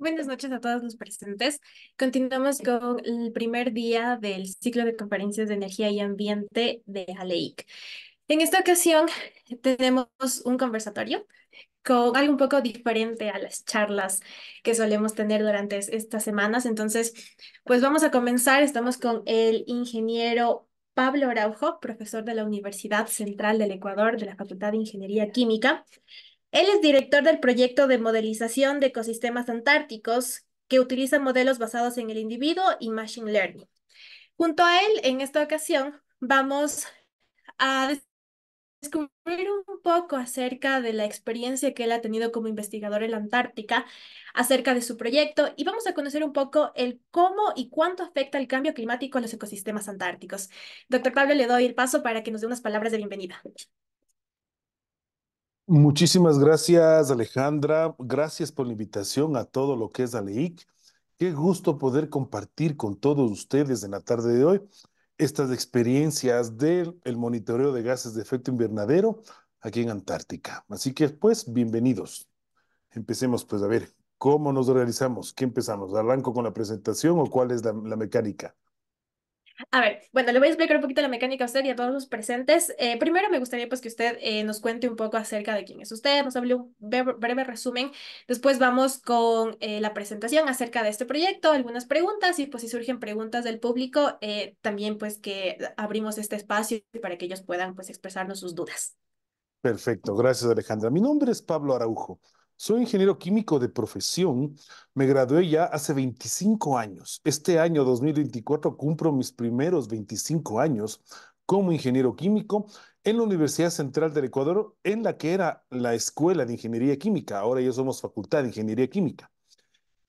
Buenas noches a todos los presentes. Continuamos con el primer día del ciclo de conferencias de energía y ambiente de Aleic. En esta ocasión tenemos un conversatorio con algo un poco diferente a las charlas que solemos tener durante estas semanas. Entonces, pues vamos a comenzar. Estamos con el ingeniero Pablo Araujo, profesor de la Universidad Central del Ecuador de la Facultad de Ingeniería Química. Él es director del proyecto de modelización de ecosistemas antárticos que utiliza modelos basados en el individuo y Machine Learning. Junto a él, en esta ocasión, vamos a descubrir un poco acerca de la experiencia que él ha tenido como investigador en la Antártica, acerca de su proyecto y vamos a conocer un poco el cómo y cuánto afecta el cambio climático a los ecosistemas antárticos. Doctor Pablo, le doy el paso para que nos dé unas palabras de bienvenida. Muchísimas gracias, Alejandra. Gracias por la invitación a todo lo que es Aleic. Qué gusto poder compartir con todos ustedes en la tarde de hoy estas experiencias del monitoreo de gases de efecto invernadero aquí en Antártica. Así que, pues, bienvenidos. Empecemos, pues, a ver, ¿cómo nos realizamos? ¿Qué empezamos? ¿Arranco con la presentación o cuál es la mecánica? A ver, bueno, le voy a explicar un poquito la mecánica a usted y a todos los presentes. Eh, primero me gustaría pues que usted eh, nos cuente un poco acerca de quién es usted, nos hable un breve, resumen. Después vamos con eh, la presentación acerca de este proyecto, algunas preguntas y pues si surgen preguntas del público, también pues que abrimos este espacio para que ellos puedan pues expresarnos sus dudas. Perfecto, gracias Alejandra. Mi nombre es Pablo Araujo. Soy ingeniero químico de profesión. Me gradué ya hace 25 años. Este año 2024 cumplo mis primeros 25 años como ingeniero químico en la Universidad Central del Ecuador, en la que era la Escuela de Ingeniería Química. Ahora ya somos Facultad de Ingeniería Química.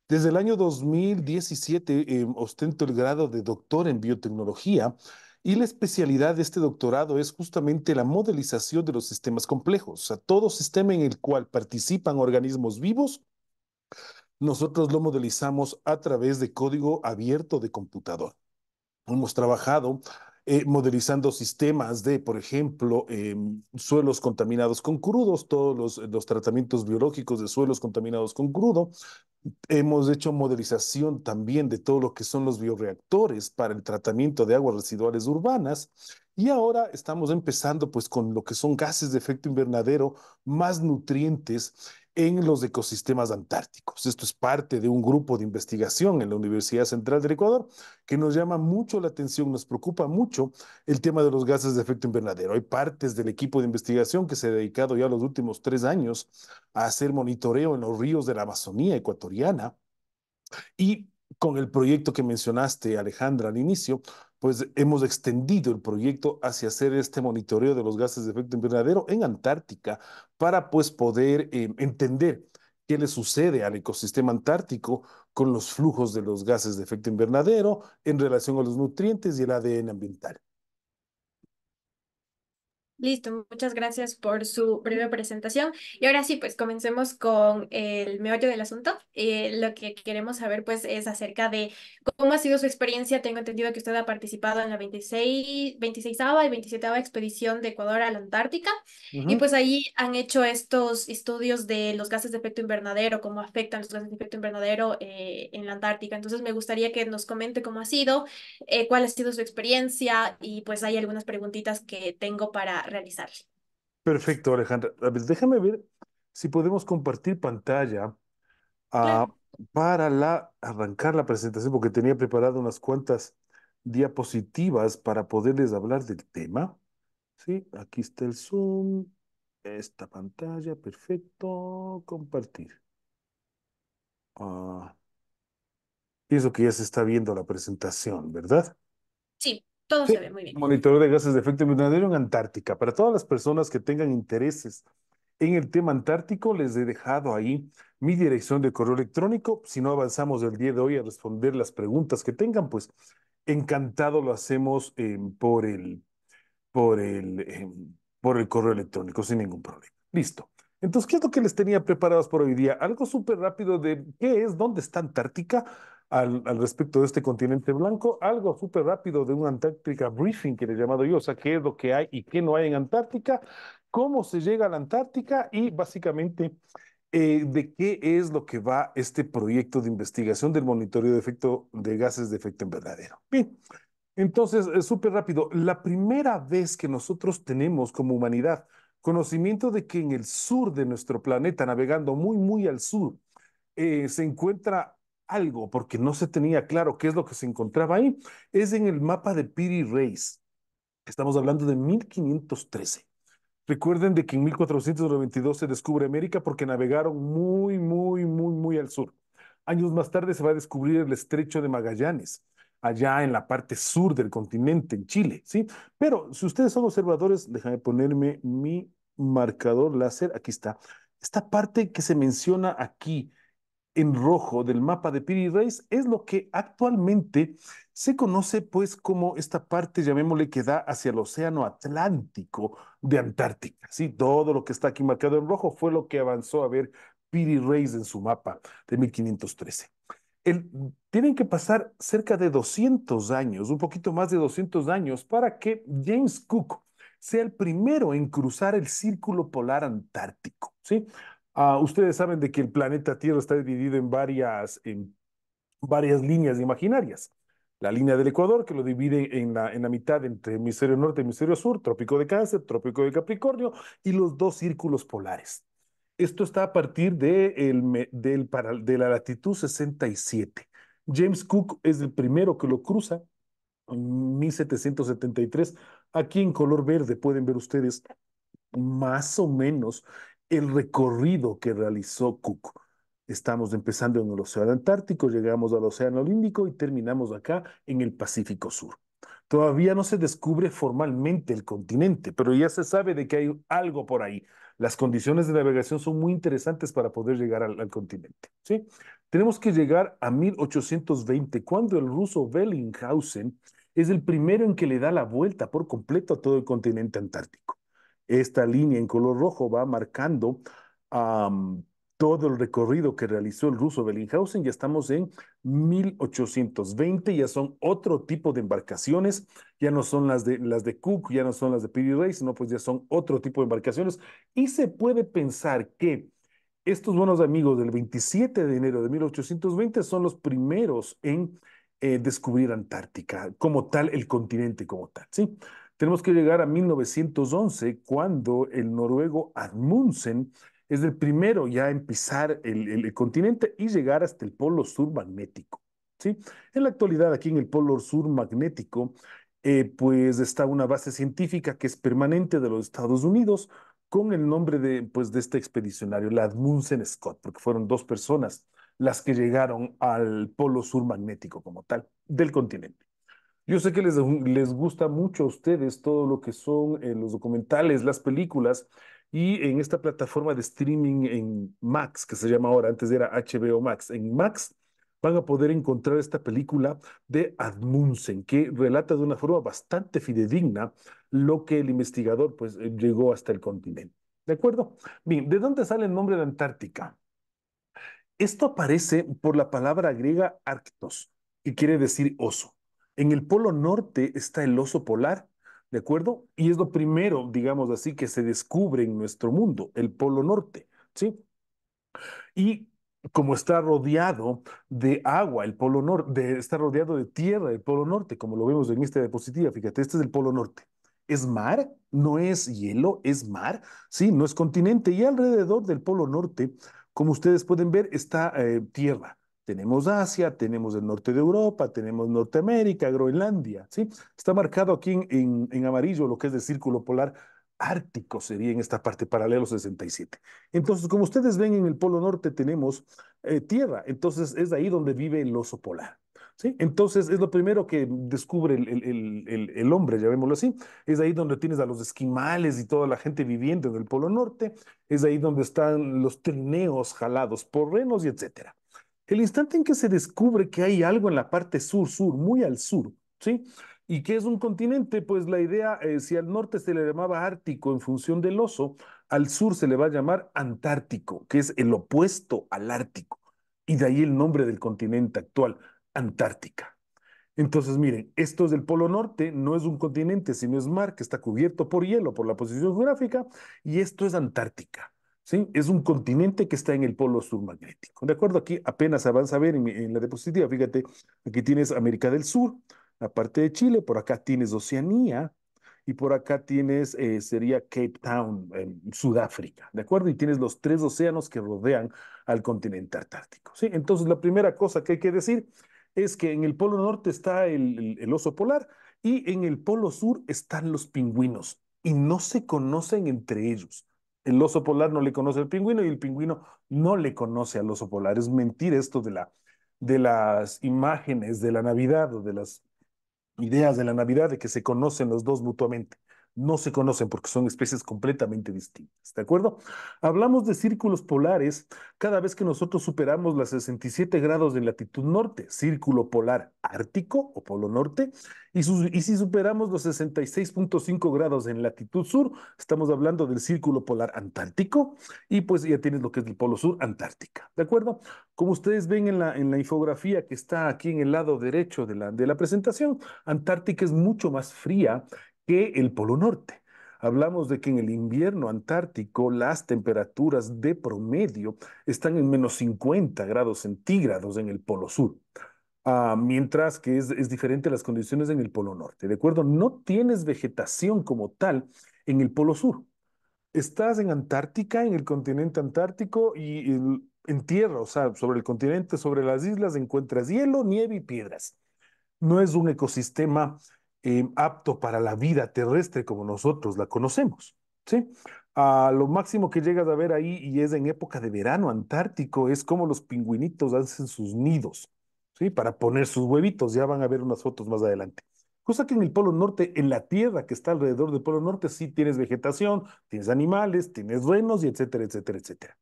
Desde el año 2017 eh, ostento el grado de doctor en biotecnología y la especialidad de este doctorado es justamente la modelización de los sistemas complejos, o sea, todo sistema en el cual participan organismos vivos, nosotros lo modelizamos a través de código abierto de computador. Hemos trabajado eh, modelizando sistemas de, por ejemplo, em, suelos contaminados con crudos, todos los, tratamientos biológicos de suelos contaminados con crudo, Hemos hecho modelización también de todo lo que son los bioreactores para el tratamiento de aguas residuales urbanas y ahora estamos empezando pues con lo que son gases de efecto invernadero más nutrientes en los ecosistemas antárticos. Esto es parte de un grupo de investigación en la Universidad Central del Ecuador que nos llama mucho la atención, nos preocupa mucho el tema de los gases de efecto invernadero. Hay partes del equipo de investigación que se ha dedicado ya los últimos tres años a hacer monitoreo en los ríos de la Amazonía ecuatoriana y con el proyecto que mencionaste, Alejandra, al inicio, pues hemos extendido el proyecto hacia hacer este monitoreo de los gases de efecto invernadero en Antártica para pues poder em, entender qué le sucede al ecosistema antártico con los flujos de los gases de efecto invernadero en relación a los nutrientes y el ADN ambiental. Listo, muchas gracias por su breve presentación. Y ahora sí, pues comencemos con el meollo del asunto. Eh, lo que queremos saber, pues, es acerca de cómo ha sido su experiencia. Tengo entendido que usted ha participado en la 26, 26 y 27 expedición de Ecuador a la Antártica. Y pues ahí han hecho estos estudios de los gases de efecto invernadero, cómo afectan los gases de efecto invernadero eh, en la Antártica. Entonces, me gustaría que nos comente cómo ha sido, eh, cuál ha sido su experiencia y pues hay algunas preguntitas que tengo para realizar. Perfecto, Alejandra. A ver, déjame ver si podemos compartir pantalla ah, para la, arrancar la presentación, porque tenía preparado unas cuantas diapositivas para poderles hablar del tema. Sí, aquí está el Zoom, esta pantalla, perfecto, compartir. pienso ah, que ya se está viendo la presentación, ¿verdad? Sí. Todo se ve muy bien. Monitor de gases de efecto invernadero en Antártica. Para todas las personas que tengan intereses en el tema antártico, les he dejado ahí mi dirección de correo electrónico. Si no avanzamos del día de hoy a responder las preguntas que tengan, pues encantado lo hacemos em, por, el, por, el, em, por el correo electrónico sin ningún problema. Listo. Entonces, ¿qué es lo que les tenía preparados por hoy día? Algo súper rápido de qué es, dónde está Antártica al, respecto de este continente blanco, algo súper rápido de una Antártica briefing que le he llamado yo, o sea, qué es lo que hay y qué no hay en Antártica, cómo se llega a la Antártica y básicamente eh, de qué es lo que va este proyecto de investigación del monitoreo de efecto de gases de efecto invernadero. Bien, entonces, eh, súper rápido, la primera vez que nosotros tenemos como humanidad conocimiento de que en el sur de nuestro planeta, navegando muy, muy al sur, eh, se encuentra algo, porque no se tenía claro qué es lo que se encontraba ahí, es en el mapa de Piri Reis. Estamos hablando de 1513. Recuerden de que en 1492 se descubre América porque navegaron muy, muy, muy, muy al sur. Años más tarde se va a descubrir el estrecho de Magallanes, allá en la parte sur del continente, en Chile, ¿sí? Pero si ustedes son observadores, déjame ponerme mi marcador láser, aquí está. Esta parte que se menciona aquí, en rojo del mapa de Piri Reis es lo que actualmente se conoce pues como esta parte, llamémosle, que da hacia el océano Atlántico de Antártica. ¿sí? Todo lo que está aquí marcado en rojo fue lo que avanzó a ver Piri Reis en su mapa de 1513. tienen que pasar cerca de 200 años, un poquito más de 200 años, para que James Cook sea el primero en cruzar el círculo polar antártico. ¿sí? Ah, ustedes saben de que el planeta Tierra está dividido en varias, en varias líneas imaginarias. La línea del Ecuador, que lo divide en la, en la mitad entre hemisferio norte y hemisferio sur, trópico de Cáncer, trópico de Capricornio, y los dos círculos polares. Esto está a partir de, del, de la latitud 67. James Cook es el primero que lo cruza en 1773, aquí en color verde pueden ver ustedes más o menos el recorrido que realizó Cook. Estamos empezando en el Océano Antártico, llegamos al Océano Índico y terminamos acá en el Pacífico Sur. Todavía no se descubre formalmente el continente, pero ya se sabe de que hay algo por ahí. Las condiciones de navegación son muy interesantes para poder llegar al, continente. ¿sí? Tenemos que llegar a 1820, cuando el ruso Bellinghausen es el primero en que le da la vuelta por completo a todo el continente antártico. Esta línea en color rojo va marcando todo el recorrido que realizó el ruso Bellinghausen. Ya estamos en 1820, ya son otro tipo de embarcaciones, ya no son las de, las de Cook, ya no son las de Piri Reis, sino pues ya son otro tipo de embarcaciones. Y se puede pensar que estos buenos amigos del 27 de enero de 1820 son los primeros en eh, descubrir Antártica como tal, el continente como tal, ¿sí? Tenemos que llegar a 1911, cuando el noruego Admundsen es el primero ya en pisar el, continente y llegar hasta el polo sur magnético. ¿sí? En la actualidad, aquí en el polo sur magnético, eh, pues está una base científica que es permanente de los Estados Unidos con el nombre de, pues, de este expedicionario, la Admundsen Scott, porque fueron dos personas las que llegaron al polo sur magnético como tal del continente. Yo sé que les, gusta mucho a ustedes todo lo que son eh, los documentales, las películas, y en esta plataforma de streaming en Max, que se llama ahora, antes era HBO Max, en Max van a poder encontrar esta película de Admundsen, que relata de una forma bastante fidedigna lo que el investigador pues, eh, llegó hasta el continente. ¿De acuerdo? Bien, ¿de dónde sale el nombre de Antártica? Esto aparece por la palabra griega arctos, que quiere decir oso. En el polo norte está el oso polar, ¿de acuerdo? Y es lo primero, digamos así, que se descubre en nuestro mundo, el polo norte, ¿sí? Y como está rodeado de agua, el polo norte, está rodeado de tierra, el polo norte, como lo vemos en esta diapositiva, fíjate, este es el polo norte. Es mar, no es hielo, es mar, sí, no es continente. Y alrededor del polo norte, como ustedes pueden ver, está eh, tierra. Tenemos Asia, tenemos el norte de Europa, tenemos Norteamérica, Groenlandia, ¿sí? Está marcado aquí en, amarillo lo que es el círculo polar ártico sería en esta parte, paralelo 67. Entonces, como ustedes ven, en el Polo Norte tenemos eh, tierra, entonces es ahí donde vive el oso polar. ¿sí? Entonces, es lo primero que descubre el, el, hombre, llamémoslo así. Es ahí donde tienes a los esquimales y toda la gente viviendo en el Polo Norte. Es ahí donde están los trineos jalados por renos y etcétera. El instante en que se descubre que hay algo en la parte sur-sur, muy al sur, ¿sí? Y que es un continente, pues la idea, eh, si al norte se le llamaba Ártico en función del oso, al sur se le va a llamar Antártico, que es el opuesto al Ártico. Y de ahí el nombre del continente actual, Antártica. Entonces, miren, esto es el Polo Norte, no es un continente, sino es mar que está cubierto por hielo, por la posición geográfica, y esto es Antártica. Es un continente que está en el polo sur magnético. De acuerdo, aquí apenas avanza a ver en, la diapositiva, fíjate, aquí tienes América del Sur, la parte de Chile, por acá tienes Oceanía, y por acá tienes, eh, sería Cape Town, Sudáfrica, ¿de acuerdo? Y tienes los tres océanos que rodean al continente antártico, ¿sí? Entonces, la primera cosa que hay que decir es que en el polo norte está el oso polar y en el polo sur están los pingüinos y no se conocen entre ellos el oso polar no le conoce al pingüino y el pingüino no le conoce al oso polar. Es mentir esto de, la, de las imágenes de la Navidad o de las ideas de la Navidad de que se conocen los dos mutuamente no se conocen porque son especies completamente distintas, ¿de acuerdo? Hablamos de círculos polares cada vez que nosotros superamos las 67 grados de latitud norte, círculo polar ártico o polo norte, y, si superamos los 66.5 grados en latitud sur, estamos hablando del círculo polar antártico, y pues ya tienes lo que es el polo sur, Antártica, ¿de acuerdo? Como ustedes ven en la, infografía que está aquí en el lado derecho de de la presentación, Antártica es mucho más fría que el Polo Norte. Hablamos de que en el invierno antártico las temperaturas de promedio están en menos 50 grados centígrados en el Polo Sur. Ah, mientras que es, diferente las condiciones en el Polo Norte. ¿De acuerdo? No tienes vegetación como tal en el Polo Sur. Estás en Antártica, en el continente antártico y en tierra, o sea, sobre el continente, sobre las islas, encuentras hielo, nieve y piedras. No es un ecosistema Em, apto para la vida terrestre como nosotros la conocemos. ¿sí? A ah, lo máximo que llegas a ver ahí, y es en época de verano antártico, es como los pingüinitos hacen sus nidos ¿sí? para poner sus huevitos. Ya van a ver unas fotos más adelante. Cosa que en el Polo Norte, en la tierra que está alrededor del Polo Norte, sí tienes vegetación, tienes animales, tienes renos y etcétera, etcétera, etcétera.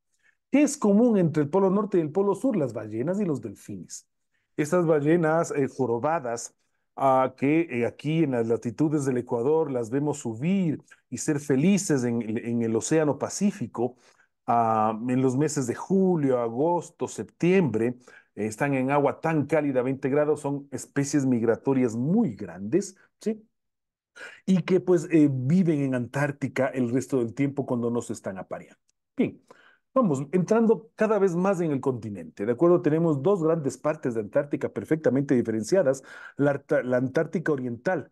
es común entre el Polo Norte y el Polo Sur? Las ballenas y los delfines. Estas ballenas eh, jorobadas que eh, aquí en las latitudes del Ecuador las vemos subir y ser felices en, el Océano Pacífico. Ah, en los meses de julio, agosto, septiembre, eh, están en agua tan cálida, 20 grados, son especies migratorias muy grandes, ¿sí? Y que pues eh, viven en Antártica el resto del tiempo cuando no se están apareando. Bien, vamos, entrando cada vez más en el continente, ¿de acuerdo? Tenemos dos grandes partes de Antártica perfectamente diferenciadas, la, Antártica Oriental,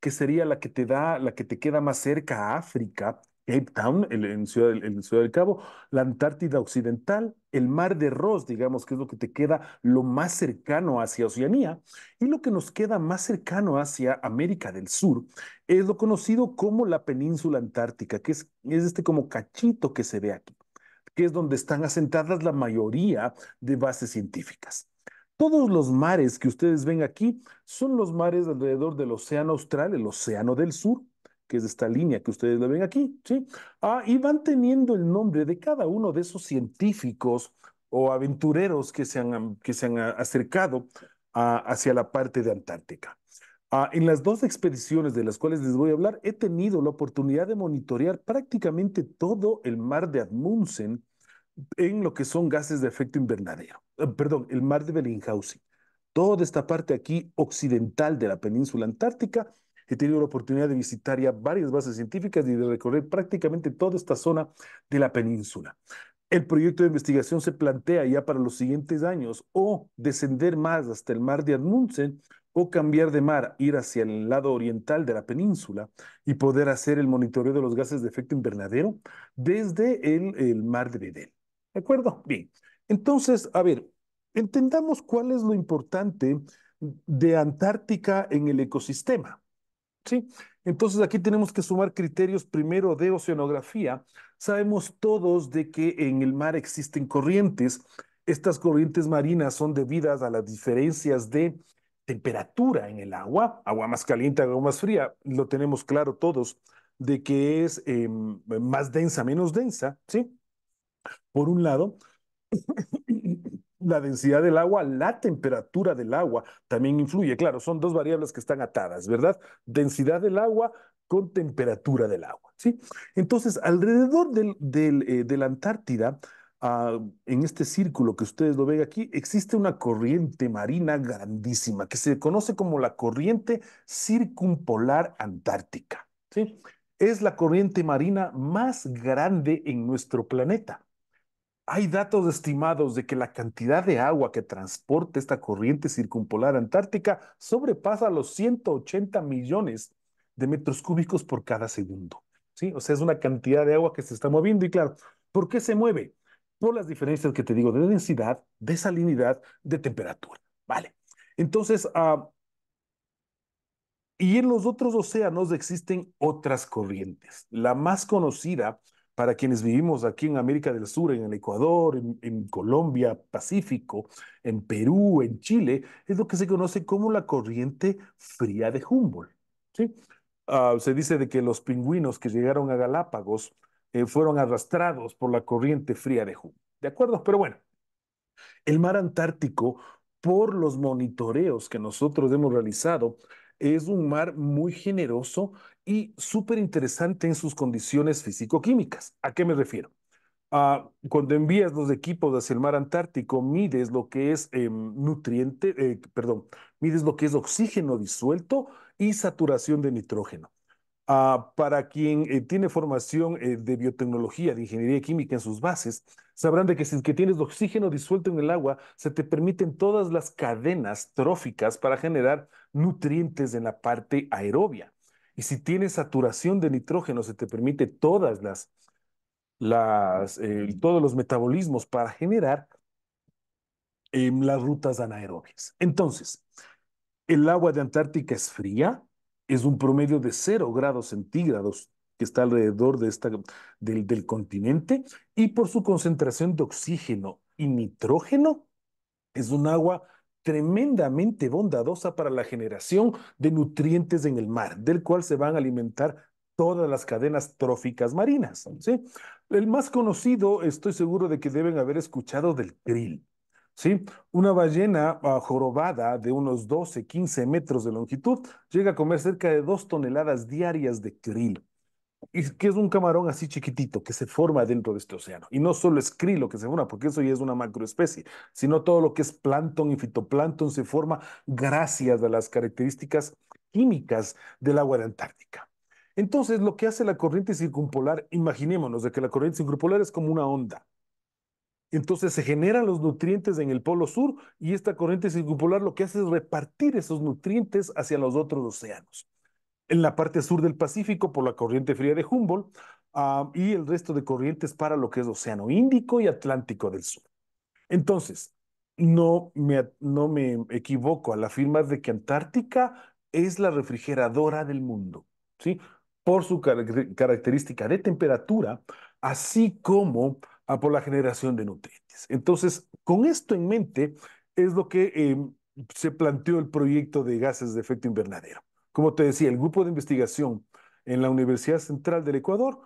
que sería la que te da, la que te queda más cerca a África, Cape Town, en, Ciudad, Ciudad del Cabo, la Antártida Occidental, el Mar de Ross, digamos, que es lo que te queda lo más cercano hacia Oceanía, y lo que nos queda más cercano hacia América del Sur es lo conocido como la Península Antártica, que es, es este como cachito que se ve aquí que es donde están asentadas la mayoría de bases científicas. Todos los mares que ustedes ven aquí son los mares alrededor del Océano Austral, el Océano del Sur, que es esta línea que ustedes la ven aquí, ¿sí? Ah, y van teniendo el nombre de cada uno de esos científicos o aventureros que se han, que se han acercado hacia la parte de Antártica. Ah, en las dos expediciones de las cuales les voy a hablar, he tenido la oportunidad de monitorear prácticamente todo el mar de Admundsen en lo que son gases de efecto invernadero, eh, perdón, el mar de Bellinghausen. Toda esta parte aquí occidental de la península antártica, he tenido la oportunidad de visitar ya varias bases científicas y de recorrer prácticamente toda esta zona de la península. El proyecto de investigación se plantea ya para los siguientes años o descender más hasta el mar de Admundsen o cambiar de mar, ir hacia el lado oriental de la península y poder hacer el monitoreo de los gases de efecto invernadero desde el, mar de Bedel. ¿De acuerdo? Bien. Entonces, a ver, entendamos cuál es lo importante de Antártica en el ecosistema. ¿Sí? Entonces aquí tenemos que sumar criterios primero de oceanografía. Sabemos todos de que en el mar existen corrientes. Estas corrientes marinas son debidas a las diferencias de temperatura en el agua, agua más caliente, agua más fría, lo tenemos claro todos, de que es em, más densa, menos densa, ¿sí? Por un lado, la densidad del agua, la temperatura del agua también influye, claro, son dos variables que están atadas, ¿verdad? Densidad del agua con temperatura del agua, ¿sí? Entonces, alrededor eh, de la Antártida, Ah, en este círculo que ustedes lo ven aquí, existe una corriente marina grandísima que se conoce como la corriente circumpolar antártica. ¿sí? Es la corriente marina más grande en nuestro planeta. Hay datos estimados de que la cantidad de agua que transporta esta corriente circumpolar antártica sobrepasa los 180 millones de metros cúbicos por cada segundo. ¿sí? O sea, es una cantidad de agua que se está moviendo y claro, ¿por qué se mueve? por las diferencias que te digo de densidad, de salinidad, de temperatura. Vale. Entonces, ah, y en los otros océanos existen otras corrientes. La más conocida para quienes vivimos aquí en América del Sur, en el Ecuador, en, Colombia, Pacífico, en Perú, en Chile, es lo que se conoce como la corriente fría de Humboldt. ¿sí? Ah, se dice de que los pingüinos que llegaron a Galápagos eh, fueron arrastrados por la corriente fría de Humboldt, ¿De acuerdo? Pero bueno, el mar Antártico, por los monitoreos que nosotros hemos realizado, es un mar muy generoso y súper interesante en sus condiciones físico-químicas. ¿A qué me refiero? cuando envías los equipos hacia el mar Antártico, mides lo que es em, nutriente, eh, perdón, mides lo que es oxígeno disuelto y saturación de nitrógeno. Ah, para quien eh, tiene formación eh, de biotecnología, de ingeniería química en sus bases, sabrán de que si que tienes oxígeno disuelto en el agua, se te permiten todas las cadenas tróficas para generar nutrientes en la parte aerobia. Y si tienes saturación de nitrógeno, se te permite todas las, eh, todos los metabolismos para generar em, las rutas anaerobias. Entonces, el agua de Antártica es fría, es un promedio de 0 grados centígrados que está alrededor de esta, del, continente y por su concentración de oxígeno y nitrógeno es un agua tremendamente bondadosa para la generación de nutrientes en el mar, del cual se van a alimentar todas las cadenas tróficas marinas. El más conocido, estoy seguro de que deben haber escuchado del krill. ¿sí? Una ballena ah, jorobada de unos 12, 15 metros de longitud llega a comer cerca de dos toneladas diarias de krill. Y que es un camarón así chiquitito que se forma dentro de este océano. Y no solo es krill lo que se forma, porque eso ya es una macroespecie, sino todo lo que es plancton y fitoplancton se forma gracias a las características químicas del agua de Antártica. Entonces, lo que hace la corriente circumpolar, imaginémonos de que la corriente circumpolar es como una onda, entonces se generan los nutrientes en el polo sur y esta corriente circumpolar lo que hace es repartir esos nutrientes hacia los otros océanos. En la parte sur del Pacífico, por la corriente fría de Humboldt, ah, y el resto de corrientes para lo que es Océano Índico y Atlántico del Sur. Entonces, no me, no me equivoco al afirmar de que Antártica es la refrigeradora del mundo, ¿sí? Por su característica de temperatura, así como a por la generación de nutrientes. Entonces, con esto en mente, es lo que em, se planteó el proyecto de gases de efecto invernadero. Como te decía, el grupo de investigación en la Universidad Central del Ecuador,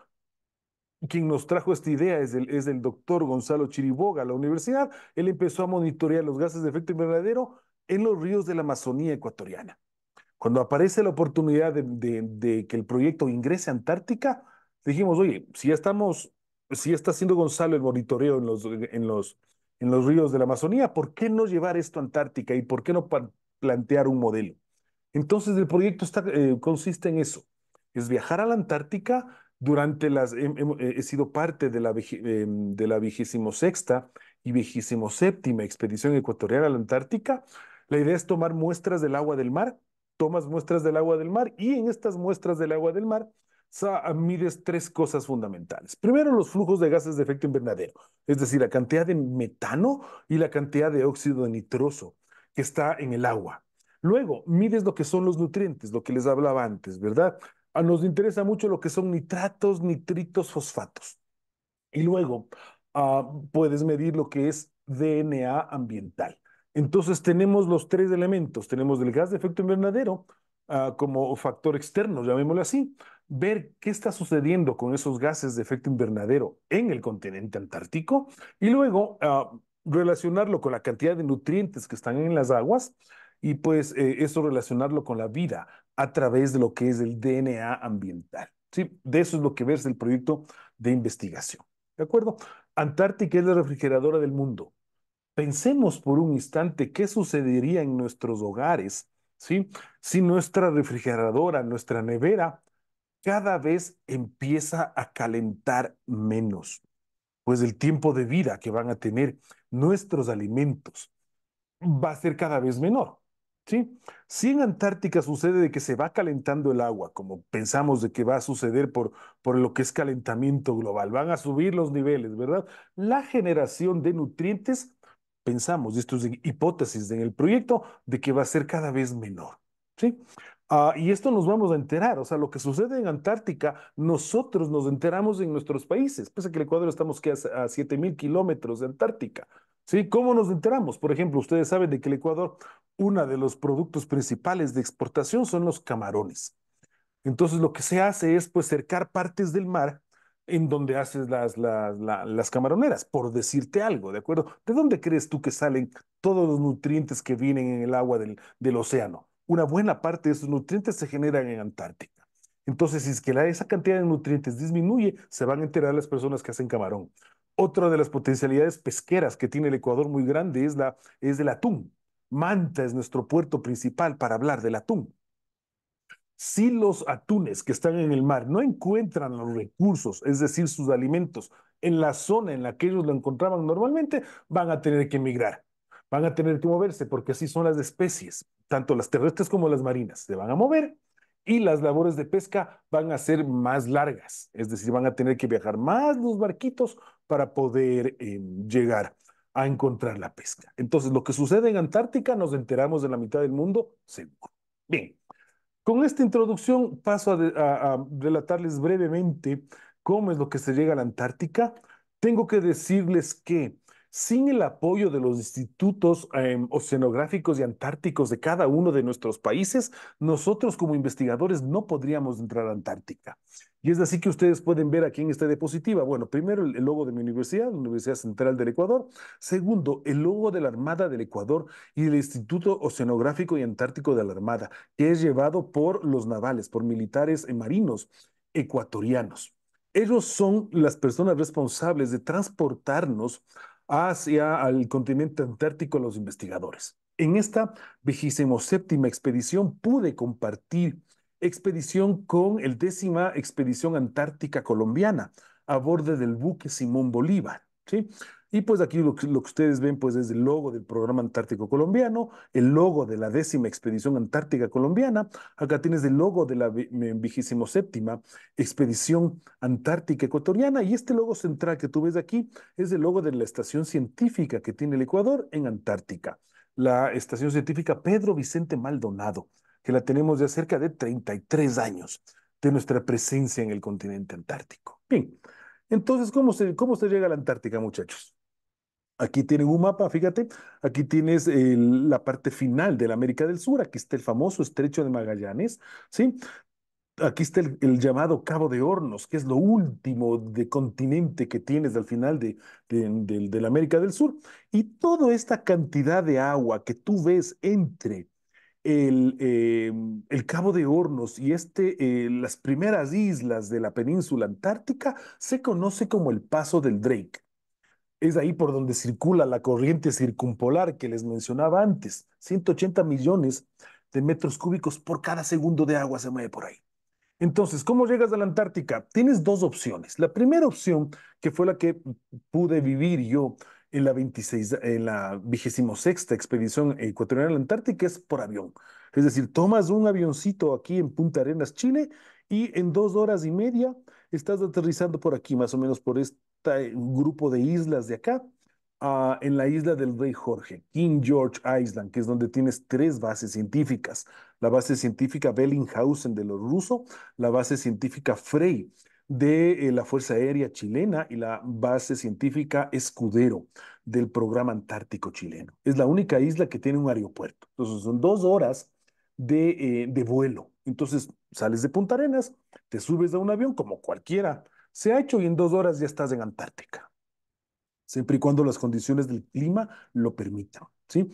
quien nos trajo esta idea es el, es doctor Gonzalo Chiriboga, la universidad. Él empezó a monitorear los gases de efecto invernadero en los ríos de la Amazonía ecuatoriana. Cuando aparece la oportunidad de, de que el proyecto ingrese a Antártica, dijimos, oye, si ya estamos si está haciendo Gonzalo el monitoreo en los, en los, en los ríos de la Amazonía, ¿por qué no llevar esto a Antártica y por qué no plantear un modelo? Entonces el proyecto eh, consiste en eso, es viajar a la Antártica durante las, he, sido parte de la, eh, de sexta y vigésimo séptima expedición Ecuatorial a la Antártica. La idea es tomar muestras del agua del mar, tomas muestras del agua del mar y en estas muestras del agua del mar mides tres cosas fundamentales. Primero, los flujos de gases de efecto invernadero, es decir, la cantidad de metano y la cantidad de óxido nitroso que está en el agua. Luego, mides lo que son los nutrientes, lo que les hablaba antes, ¿verdad? Nos interesa mucho lo que son nitratos, nitritos, fosfatos. Y luego, ah, puedes medir lo que es DNA ambiental. Entonces, tenemos los tres elementos. Tenemos el gas de efecto invernadero ah, como factor externo, llamémoslo así ver qué está sucediendo con esos gases de efecto invernadero en el continente antártico y luego ah, relacionarlo con la cantidad de nutrientes que están en las aguas y pues eh, eso relacionarlo con la vida a través de lo que es el DNA ambiental. ¿sí? De eso es lo que verse el proyecto de investigación. ¿De acuerdo? Antártica es la refrigeradora del mundo. Pensemos por un instante qué sucedería en nuestros hogares ¿sí? si nuestra refrigeradora, nuestra nevera cada vez empieza a calentar menos, pues el tiempo de vida que van a tener nuestros alimentos va a ser cada vez menor. ¿sí? Si en Antártica sucede de que se va calentando el agua, como pensamos de que va a suceder por, por lo que es calentamiento global, van a subir los niveles, ¿verdad? La generación de nutrientes, pensamos, esto es hipótesis en el proyecto, de que va a ser cada vez menor. ¿sí? Ah, y esto nos vamos a enterar, o sea, lo que sucede en Antártica, nosotros nos enteramos en nuestros países, pese a que el Ecuador estamos que a 7.000 kilómetros de Antártica. ¿Sí? ¿Cómo nos enteramos? Por ejemplo, ustedes saben de que el Ecuador, uno de los productos principales de exportación son los camarones. Entonces, lo que se hace es pues cercar partes del mar en donde haces las, camaroneras, por decirte algo, ¿de acuerdo? ¿De dónde crees tú que salen todos los nutrientes que vienen en el agua del océano? una buena parte de esos nutrientes se generan en Antártica. Entonces, si es que la, esa cantidad de nutrientes disminuye, se van a enterar las personas que hacen camarón. Otra de las potencialidades pesqueras que tiene el Ecuador muy grande es, la, es el atún. Manta es nuestro puerto principal para hablar del atún. Si los atunes que están en el mar no encuentran los recursos, es decir, sus alimentos, en la zona en la que ellos lo encontraban normalmente, van a tener que emigrar, van a tener que moverse, porque así son las especies tanto las terrestres como las marinas se van a mover y las labores de pesca van a ser más largas, es decir, van a tener que viajar más los barquitos para poder em, llegar a encontrar la pesca. Entonces, lo que sucede en Antártica nos enteramos de la mitad del mundo, seguro. Bien, con esta introducción paso a, a relatarles brevemente cómo es lo que se llega a la Antártica. Tengo que decirles que sin el apoyo de los institutos em, oceanográficos y antárticos de cada uno de nuestros países, nosotros como investigadores no podríamos entrar a Antártica. Y es así que ustedes pueden ver aquí en esta diapositiva, bueno, primero el logo de mi universidad, la Universidad Central del Ecuador, segundo, el logo de la Armada del Ecuador y el Instituto Oceanográfico y Antártico de la Armada, que es llevado por los navales, por militares eh, marinos ecuatorianos. Ellos son las personas responsables de transportarnos hacia el continente antártico los investigadores. En esta vigésimo séptima expedición pude compartir expedición con el décima expedición antártica colombiana a bordo del buque Simón Bolívar. ¿sí? Y pues aquí lo que, ustedes ven pues es el logo del programa antártico colombiano, el logo de la décima expedición antártica colombiana, acá tienes el logo de la vigésimo séptima expedición antártica ecuatoriana y este logo central que tú ves aquí es el logo de la estación científica que tiene el Ecuador en Antártica, la estación científica Pedro Vicente Maldonado, que la tenemos ya cerca de 33 años de nuestra presencia en el continente antártico. Bien, entonces, ¿cómo se, cómo se llega a la Antártica, muchachos? Aquí tienen un mapa, fíjate, aquí tienes la parte final de la América del Sur, aquí está el famoso estrecho de Magallanes, ¿sí? Aquí está el, llamado Cabo de Hornos, que es lo último de continente que tienes al final de, la América del Sur. Y toda esta cantidad de agua que tú ves entre el, eh, Cabo de Hornos y este, eh, las primeras islas de la península antártica se conoce como el Paso del Drake es ahí por donde circula la corriente circumpolar que les mencionaba antes. 180 millones de metros cúbicos por cada segundo de agua se mueve por ahí. Entonces, ¿cómo llegas a la Antártica? Tienes dos opciones. La primera opción, que fue la que pude vivir yo en la, 26, en la 26 expedición ecuatoriana a la Antártica, es por avión. Es decir, tomas un avioncito aquí en Punta Arenas, Chile, y en dos horas y media estás aterrizando por aquí, más o menos por, este, un grupo de islas de acá, ah, en la isla del Rey Jorge, King George Island, que es donde tienes tres bases científicas, la base científica Bellinghausen de los rusos, la base científica Frey de eh, la Fuerza Aérea Chilena y la base científica Escudero del programa antártico chileno. Es la única isla que tiene un aeropuerto. Entonces son dos horas de, eh, de vuelo. Entonces sales de Punta Arenas, te subes a un avión como cualquiera se ha hecho y en dos horas ya estás en Antártica, siempre y cuando las condiciones del clima lo permitan. ¿sí?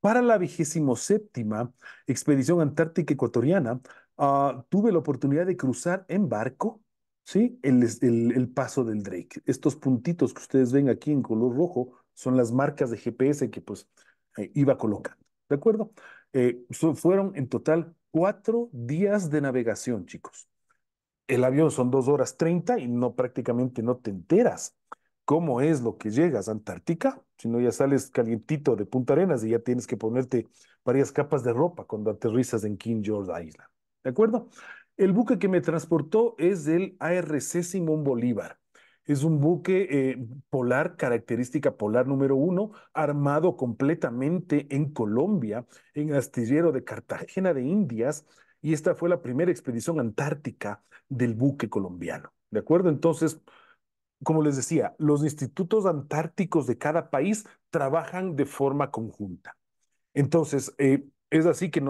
Para la vigésimo séptima expedición antártica ecuatoriana, ah, tuve la oportunidad de cruzar en barco ¿sí? El, paso del Drake. Estos puntitos que ustedes ven aquí en color rojo son las marcas de GPS que pues eh, iba colocando, ¿de acuerdo? Eh, fueron en total cuatro días de navegación, chicos el avión son dos horas treinta y no prácticamente no te enteras cómo es lo que llegas a Antártica, sino ya sales calientito de Punta Arenas y ya tienes que ponerte varias capas de ropa cuando aterrizas en King George Island. ¿De acuerdo? El buque que me transportó es el ARC Simón Bolívar. Es un buque eh, polar, característica polar número uno, armado completamente en Colombia, en astillero de Cartagena de Indias, y esta fue la primera expedición antártica del buque colombiano. ¿De acuerdo? Entonces, como les decía, los institutos antárticos de cada país trabajan de forma conjunta. Entonces, eh, es así que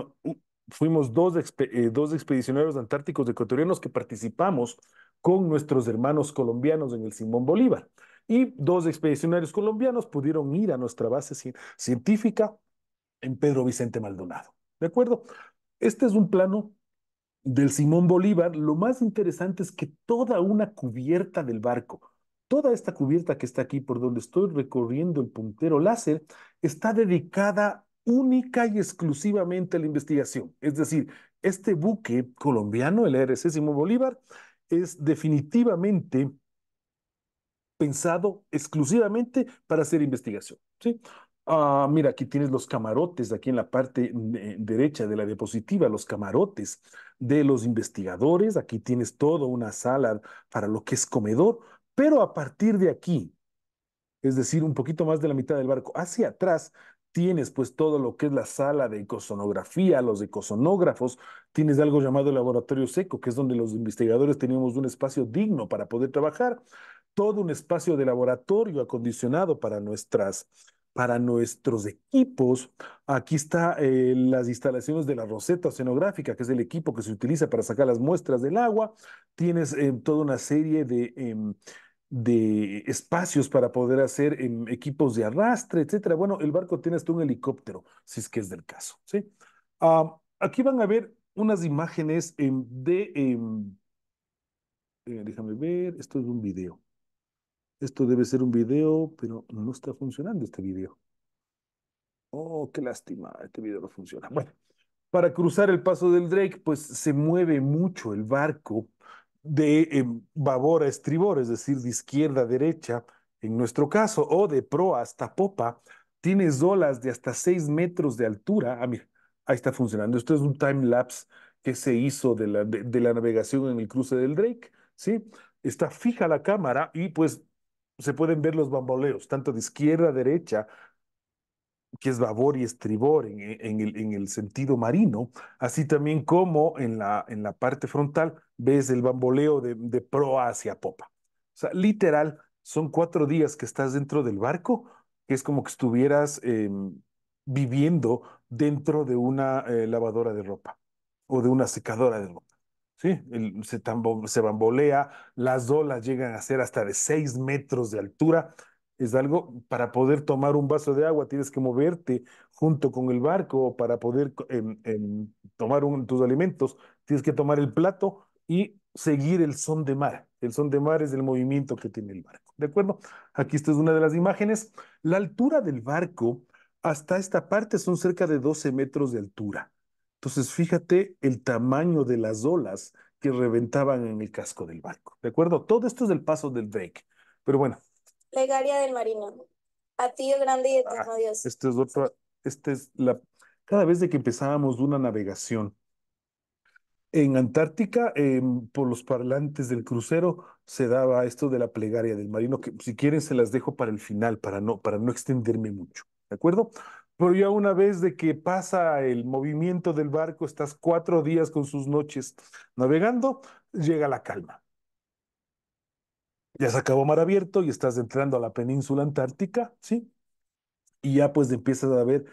fuimos dos, eh, dos expedicionarios antárticos ecuatorianos que participamos con nuestros hermanos colombianos en el Simón Bolívar. Y dos expedicionarios colombianos pudieron ir a nuestra base científica en Pedro Vicente Maldonado. ¿De acuerdo? Este es un plano del Simón Bolívar. Lo más interesante es que toda una cubierta del barco, toda esta cubierta que está aquí por donde estoy recorriendo el puntero láser, está dedicada única y exclusivamente a la investigación. Es decir, este buque colombiano, el RC Simón Bolívar, es definitivamente pensado exclusivamente para hacer investigación. ¿sí? Ah, mira, aquí tienes los camarotes, aquí en la parte eh, derecha de la diapositiva, los camarotes de los investigadores. Aquí tienes toda una sala para lo que es comedor, pero a partir de aquí, es decir, un poquito más de la mitad del barco, hacia atrás tienes pues todo lo que es la sala de ecosonografía, los ecosonógrafos, tienes algo llamado laboratorio seco, que es donde los investigadores teníamos un espacio digno para poder trabajar, todo un espacio de laboratorio acondicionado para nuestras para nuestros equipos. Aquí está eh, las instalaciones de la roseta oceanográfica, que es el equipo que se utiliza para sacar las muestras del agua. Tienes eh, toda una serie de, em, de espacios para poder hacer em, equipos de arrastre, etcétera. Bueno, el barco tiene hasta un helicóptero, si es que es del caso. ¿sí? aquí van a ver unas imágenes em, de... Eh, déjame ver, esto es un video esto debe ser un video, pero no está funcionando este video. Oh, qué lástima, este video no funciona. Bueno, para cruzar el paso del Drake, pues se mueve mucho el barco de em, babor a estribor, es decir, de izquierda a derecha, en nuestro caso, o de proa hasta popa. Tienes olas de hasta 6 metros de altura. Ah, mira, ahí está funcionando. Esto es un time lapse que se hizo de la, de la navegación en el cruce del Drake, ¿sí? Está fija la cámara y pues se pueden ver los bamboleos, tanto de izquierda a derecha, que es babor y estribor en, e, el, sentido marino, así también como en la, en la parte frontal ves el bamboleo de, proa hacia popa. O sea, literal, son cuatro días que estás dentro del barco, que es como que estuvieras em, viviendo dentro de una eh, lavadora de ropa o de una secadora de ropa. Sí, se, bambolea, las olas llegan a ser hasta de 6 metros de altura. Es algo, para poder tomar un vaso de agua tienes que moverte junto con el barco, para poder em, em, tomar tus alimentos tienes que tomar el plato y seguir el son de mar. El son de mar es el movimiento que tiene el barco. ¿De acuerdo? Aquí esta es una de las imágenes. La altura del barco hasta esta parte son cerca de 12 metros de altura. Entonces, fíjate el tamaño de las olas que reventaban en el casco del barco. ¿De acuerdo? Todo esto es del paso del Drake. Pero bueno. Plegaria del marino. A ti, grande y eterno ah, Dios. Esta es otra. Esta es la. Cada vez que empezábamos una navegación en Antártica, em, por los parlantes del crucero, se daba esto de la plegaria del marino, que si quieren se las dejo para el final, para no, para no extenderme mucho. ¿De acuerdo? Pero ya una vez de que pasa el movimiento del barco, estás cuatro días con sus noches navegando, llega la calma. Ya se acabó mar abierto y estás entrando a la península antártica, ¿sí? Y ya pues empiezas a ver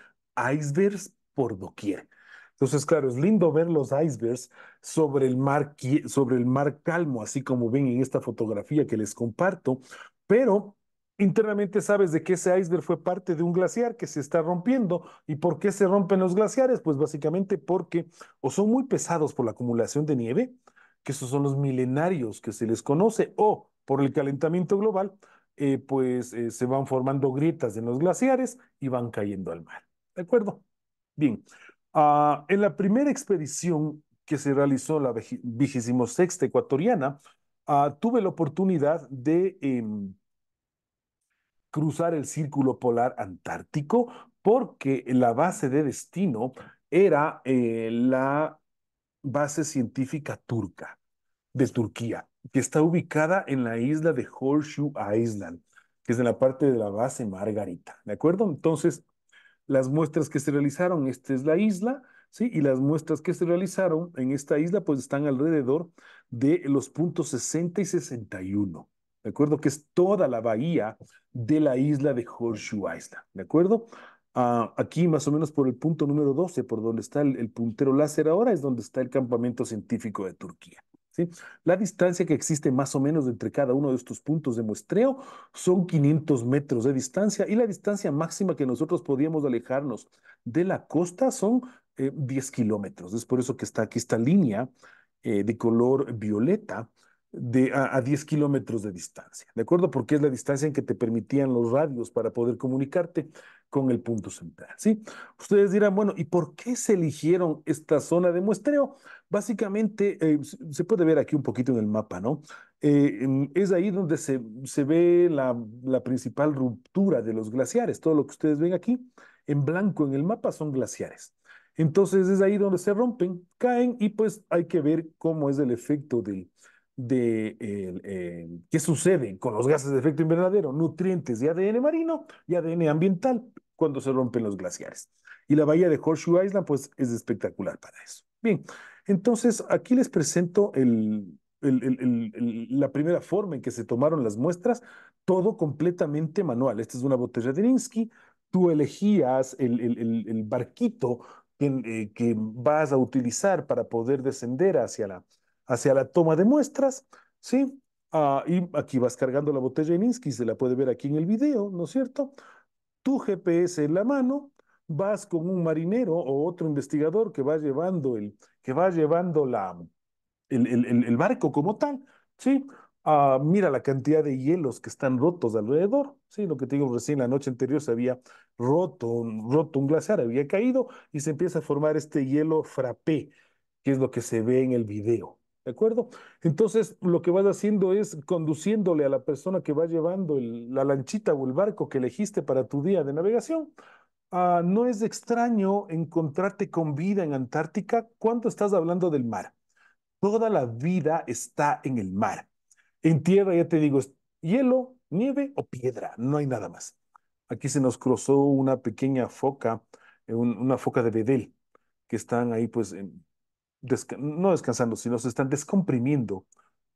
icebergs por doquier. Entonces, claro, es lindo ver los icebergs sobre el mar, sobre el mar calmo, así como ven en esta fotografía que les comparto, pero Internamente sabes de que ese iceberg fue parte de un glaciar que se está rompiendo. ¿Y por qué se rompen los glaciares? Pues básicamente porque o son muy pesados por la acumulación de nieve, que esos son los milenarios que se les conoce, o por el calentamiento global, eh, pues eh, se van formando grietas en los glaciares y van cayendo al mar. ¿De acuerdo? Bien. Ah, en la primera expedición que se realizó, la sexta ecuatoriana, ah, tuve la oportunidad de... Em, cruzar el círculo polar antártico porque la base de destino era eh, la base científica turca de Turquía, que está ubicada en la isla de Horseshoe Island, que es en la parte de la base Margarita, ¿de acuerdo? Entonces, las muestras que se realizaron, esta es la isla, ¿sí? Y las muestras que se realizaron en esta isla, pues están alrededor de los puntos 60 y 61. ¿de acuerdo? Que es toda la bahía de la isla de Horseshoe Island, ¿de acuerdo? Ah, aquí más o menos por el punto número 12, por donde está el, puntero láser ahora, es donde está el campamento científico de Turquía. ¿sí? La distancia que existe más o menos entre cada uno de estos puntos de muestreo son 500 metros de distancia y la distancia máxima que nosotros podíamos alejarnos de la costa son 10 eh, kilómetros. Es por eso que está aquí esta línea eh, de color violeta de, a, 10 kilómetros de distancia, ¿de acuerdo? Porque es la distancia en que te permitían los radios para poder comunicarte con el punto central, ¿sí? Ustedes dirán, bueno, ¿y por qué se eligieron esta zona de muestreo? Básicamente, eh, se puede ver aquí un poquito en el mapa, ¿no? Eh, es ahí donde se, ve la principal ruptura de los glaciares. Todo lo que ustedes ven aquí en blanco en el mapa son glaciares. Entonces es ahí donde se rompen, caen y pues hay que ver cómo es el efecto del, de eh, qué sucede con los gases de efecto invernadero, nutrientes y ADN marino y ADN ambiental cuando se rompen los glaciares. Y la bahía de Horseshoe Island, pues, es espectacular para eso. Bien, entonces aquí les presento el, la primera forma en que se tomaron las muestras, todo completamente manual. Esta es una botella de Rinsky, tú elegías el, barquito eh, que vas a utilizar para poder descender hacia la, hacia la toma de muestras, ¿sí? Ah, y aquí vas cargando la botella de Ninsky, se la puede ver aquí en el video, ¿no es cierto? Tu GPS en la mano, vas con un marinero o otro investigador que va llevando el, que va llevando la, el, el, barco como tal, ¿sí? Ah, mira la cantidad de hielos que están rotos alrededor, ¿sí? Lo que te digo, recién la noche anterior se había roto, roto un glaciar, había caído y se empieza a formar este hielo frappé, que es lo que se ve en el video, ¿De acuerdo? Entonces, lo que vas haciendo es conduciéndole a la persona que va llevando la lanchita o el barco que elegiste para tu día de navegación. Ah, no es extraño encontrarte con vida en Antártica cuando estás hablando del mar. Toda la vida está en el mar. En tierra, ya te digo, es hielo, nieve o piedra, no hay nada más. Aquí se nos cruzó una pequeña foca, eh, una foca de Bedel, que están ahí pues en, no descansando, sino se están descomprimiendo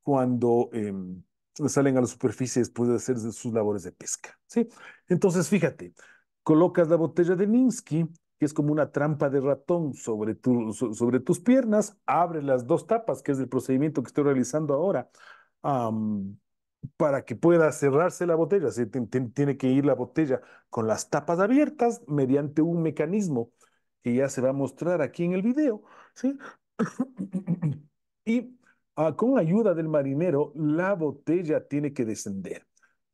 cuando em, salen a la superficie después de hacer sus labores de pesca. ¿sí? Entonces, fíjate, colocas la botella de Ninsky, que es como una trampa de ratón sobre, sobre tus piernas, abre las dos tapas, que es el procedimiento que estoy realizando ahora, para que pueda cerrarse la botella. tiene que ir la botella con las tapas abiertas mediante un mecanismo que ya se va a mostrar aquí en el video, ¿sí? y ah, con ayuda del marinero, la botella tiene que descender.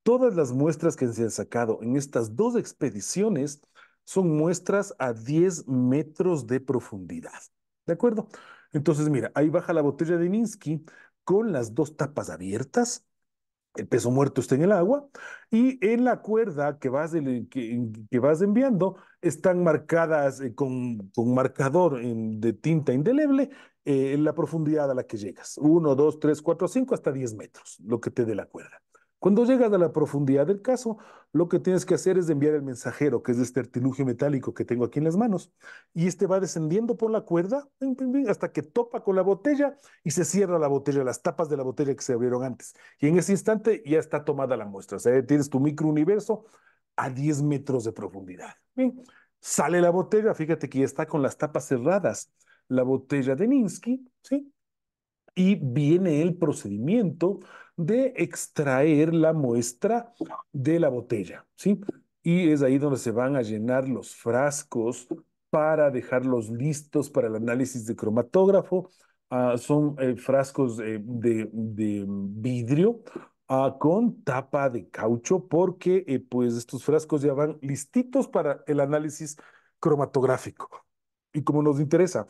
Todas las muestras que se han sacado en estas dos expediciones son muestras a 10 metros de profundidad. ¿De acuerdo? Entonces, mira, ahí baja la botella de Minsky con las dos tapas abiertas el peso muerto está en el agua, y en la cuerda que vas, que, vas enviando están marcadas eh, con, con, marcador de tinta indeleble eh, la profundidad a la que llegas, 1, 2, 3, 4, 5, hasta 10 metros, lo que te dé la cuerda. Cuando llegas a la profundidad del caso, lo que tienes que hacer es enviar el mensajero, que es este artilugio metálico que tengo aquí en las manos, y este va descendiendo por la cuerda hasta que topa con la botella y se cierra la botella, las tapas de la botella que se abrieron antes. Y en ese instante ya está tomada la muestra, o sea, tienes tu microuniverso a 10 metros de profundidad. Bien, sale la botella, fíjate que ya está con las tapas cerradas, la botella de Minsky, ¿sí? y viene el procedimiento de extraer la muestra de la botella, ¿sí? Y es ahí donde se van a llenar los frascos para dejarlos listos para el análisis de cromatógrafo. Ah, son eh, frascos eh, de, vidrio ah, con tapa de caucho porque eh, pues estos frascos ya van listitos para el análisis cromatográfico. Y como nos interesa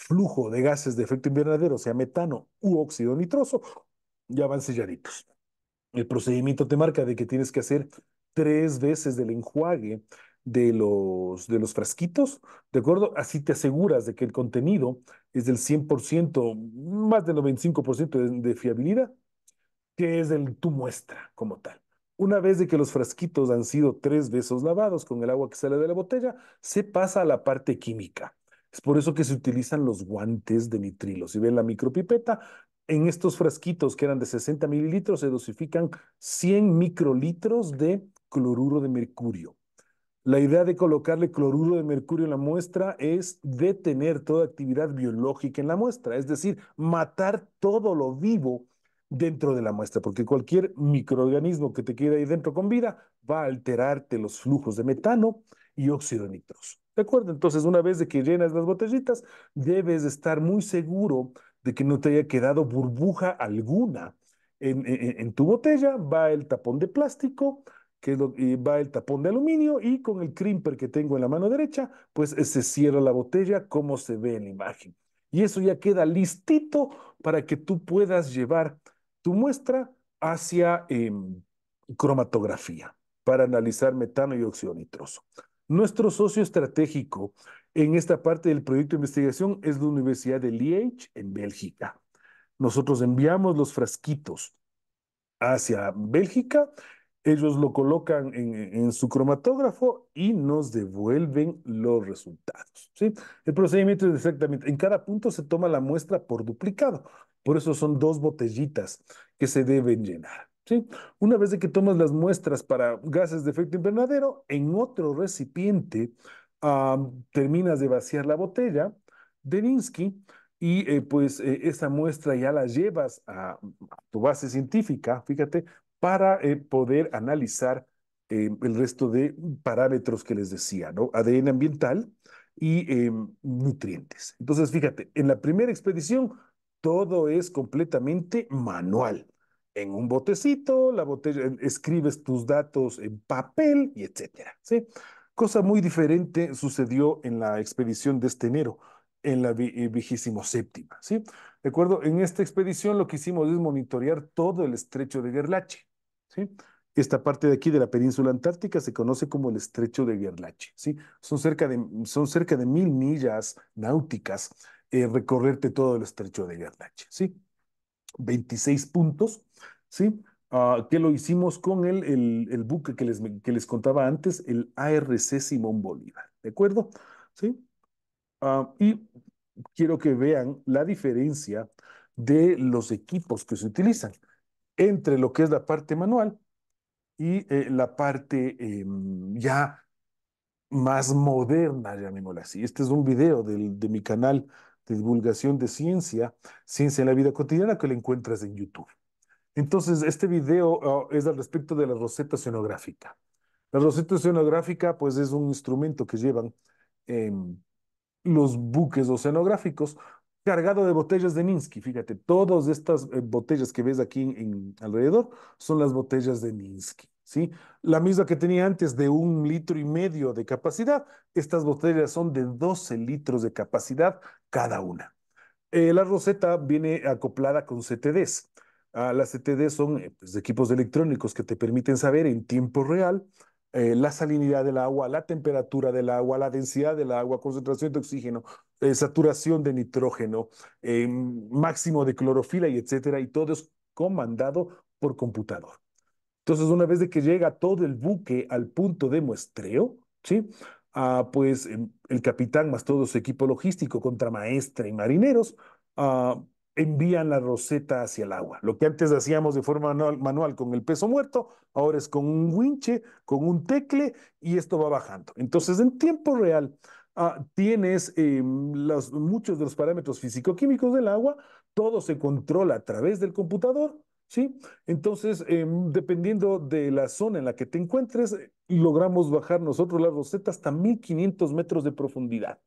flujo de gases de efecto invernadero, sea metano u óxido nitroso, ya van selladitos. El procedimiento te marca de que tienes que hacer tres veces del enjuague de los, de los frasquitos, ¿de acuerdo? Así te aseguras de que el contenido es del 100%, más del 95% de, fiabilidad, que es el tu muestra como tal. Una vez de que los frasquitos han sido tres veces lavados con el agua que sale de la botella, se pasa a la parte química. Es por eso que se utilizan los guantes de nitrilo. Si ven la micropipeta, en estos frasquitos que eran de 60 mililitros se dosifican 100 microlitros de cloruro de mercurio. La idea de colocarle cloruro de mercurio en la muestra es detener toda actividad biológica en la muestra, es decir, matar todo lo vivo dentro de la muestra, porque cualquier microorganismo que te quede ahí dentro con vida va a alterarte los flujos de metano y óxido nitroso. Entonces, una vez de que llenas las botellitas, debes estar muy seguro de que no te haya quedado burbuja alguna. En, tu botella va el tapón de plástico, que va el tapón de aluminio y con el crimper que tengo en la mano derecha, pues eh, se cierra la botella como se ve en la imagen. Y eso ya queda listito para que tú puedas llevar tu muestra hacia em, cromatografía para analizar metano y óxido nitroso. Nuestro socio estratégico en esta parte del proyecto de investigación es la Universidad de Liège en Bélgica. Nosotros enviamos los frasquitos hacia Bélgica, ellos lo colocan en, en su cromatógrafo y nos devuelven los resultados. ¿sí? El procedimiento es exactamente, en cada punto se toma la muestra por duplicado, por eso son dos botellitas que se deben llenar. Una vez de que tomas las muestras para gases de efecto invernadero, en otro recipiente terminas de vaciar la botella de y eh, pues eh, esa muestra ya la llevas a, tu base científica, fíjate, para eh, poder analizar el resto de parámetros que les decía, ¿no? ADN ambiental y em, nutrientes. Entonces, fíjate, en la primera expedición todo es completamente manual en un botecito, la botella, eh, escribes tus datos en papel y etcétera, ¿sí? Cosa muy diferente sucedió en la expedición de este enero, en la eh, vigésimo séptima, ¿sí? ¿De acuerdo? En esta expedición lo que hicimos es monitorear todo el estrecho de Gerlache, ¿sí? Esta parte de aquí de la península antártica se conoce como el estrecho de Gerlache, ¿sí? Son cerca de, son cerca de mil millas náuticas eh, recorrerte todo el estrecho de Gerlache, ¿sí? 26 puntos, ¿sí? Ah, que lo hicimos con el, el, buque que les, contaba antes, el ARC Simón Bolívar, ¿de acuerdo? ¿Sí? Ah, y quiero que vean la diferencia de los equipos que se utilizan entre lo que es la parte manual y eh, la parte em, ya más moderna, llamémosla así. Este es un video de mi canal divulgación de ciencia, ciencia en la vida cotidiana, que la encuentras en YouTube. Entonces, este video oh, es al respecto de la roseta Oceanográfica. La roseta Oceanográfica pues, es un instrumento que llevan em, los buques oceanográficos cargado de botellas de Minsky. Fíjate, todas estas eh, botellas que ves aquí alrededor son las botellas de Minsky. La misma que tenía antes de un litro y medio de capacidad. Estas botellas son de 12 litros de capacidad cada una. Eh, la roseta viene acoplada con CTDs. Ah, las CTDs son eh, pues, equipos electrónicos que te permiten saber en tiempo real eh, la salinidad del agua, la temperatura del agua, la densidad del agua, concentración de oxígeno, saturación de nitrógeno, máximo de clorofila y etcétera, y todo es comandado por computador. Entonces, una vez de que llega todo el buque al punto de muestreo, ¿sí? Ah, pues em, el capitán más todo su equipo logístico contramaestre y marineros ah, envían la roseta hacia el agua. Lo que antes hacíamos de forma manual, con el peso muerto, ahora es con un winche, con un tecle y esto va bajando. Entonces, en tiempo real, ah, tienes em, muchos de los parámetros físico-químicos del agua, todo se controla a través del computador ¿sí? Entonces, eh, dependiendo de la zona en la que te encuentres, eh, logramos bajar nosotros las rosetas hasta 1500 metros de profundidad.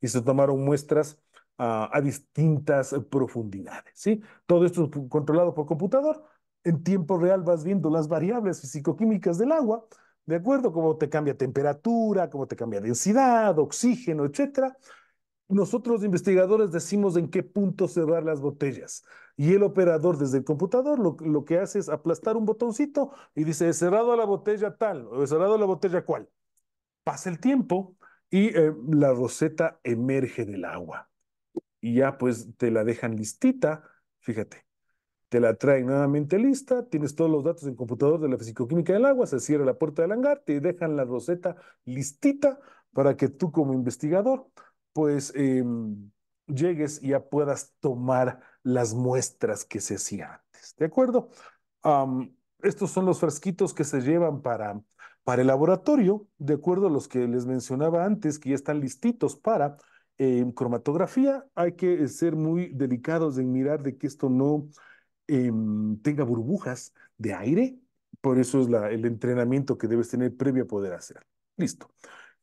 Y se tomaron muestras a, distintas eh, profundidades, ¿sí? Todo esto controlado por computador. En tiempo real vas viendo las variables fisicoquímicas del agua, ¿de acuerdo? Cómo te cambia temperatura, cómo te cambia densidad, oxígeno, etcétera nosotros investigadores decimos en qué punto cerrar las botellas y el operador desde el computador lo, que hace es aplastar un botoncito y dice he cerrado la botella tal o he cerrado la botella cual. Pasa el tiempo y eh, la roseta emerge del agua y ya pues te la dejan listita, fíjate, te la traen nuevamente lista, tienes todos los datos en computador de la fisicoquímica del agua, se cierra la puerta del hangar, te dejan la roseta listita para que tú como investigador pues em, llegues y ya puedas tomar las muestras que se hacían antes. ¿De acuerdo? estos son los frasquitos que se llevan para, para el laboratorio, de acuerdo a los que les mencionaba antes, que ya están listitos para em, cromatografía. Hay que ser muy delicados en mirar de que esto no em, tenga burbujas de aire. Por eso es el entrenamiento que debes tener previo a poder hacer. Listo.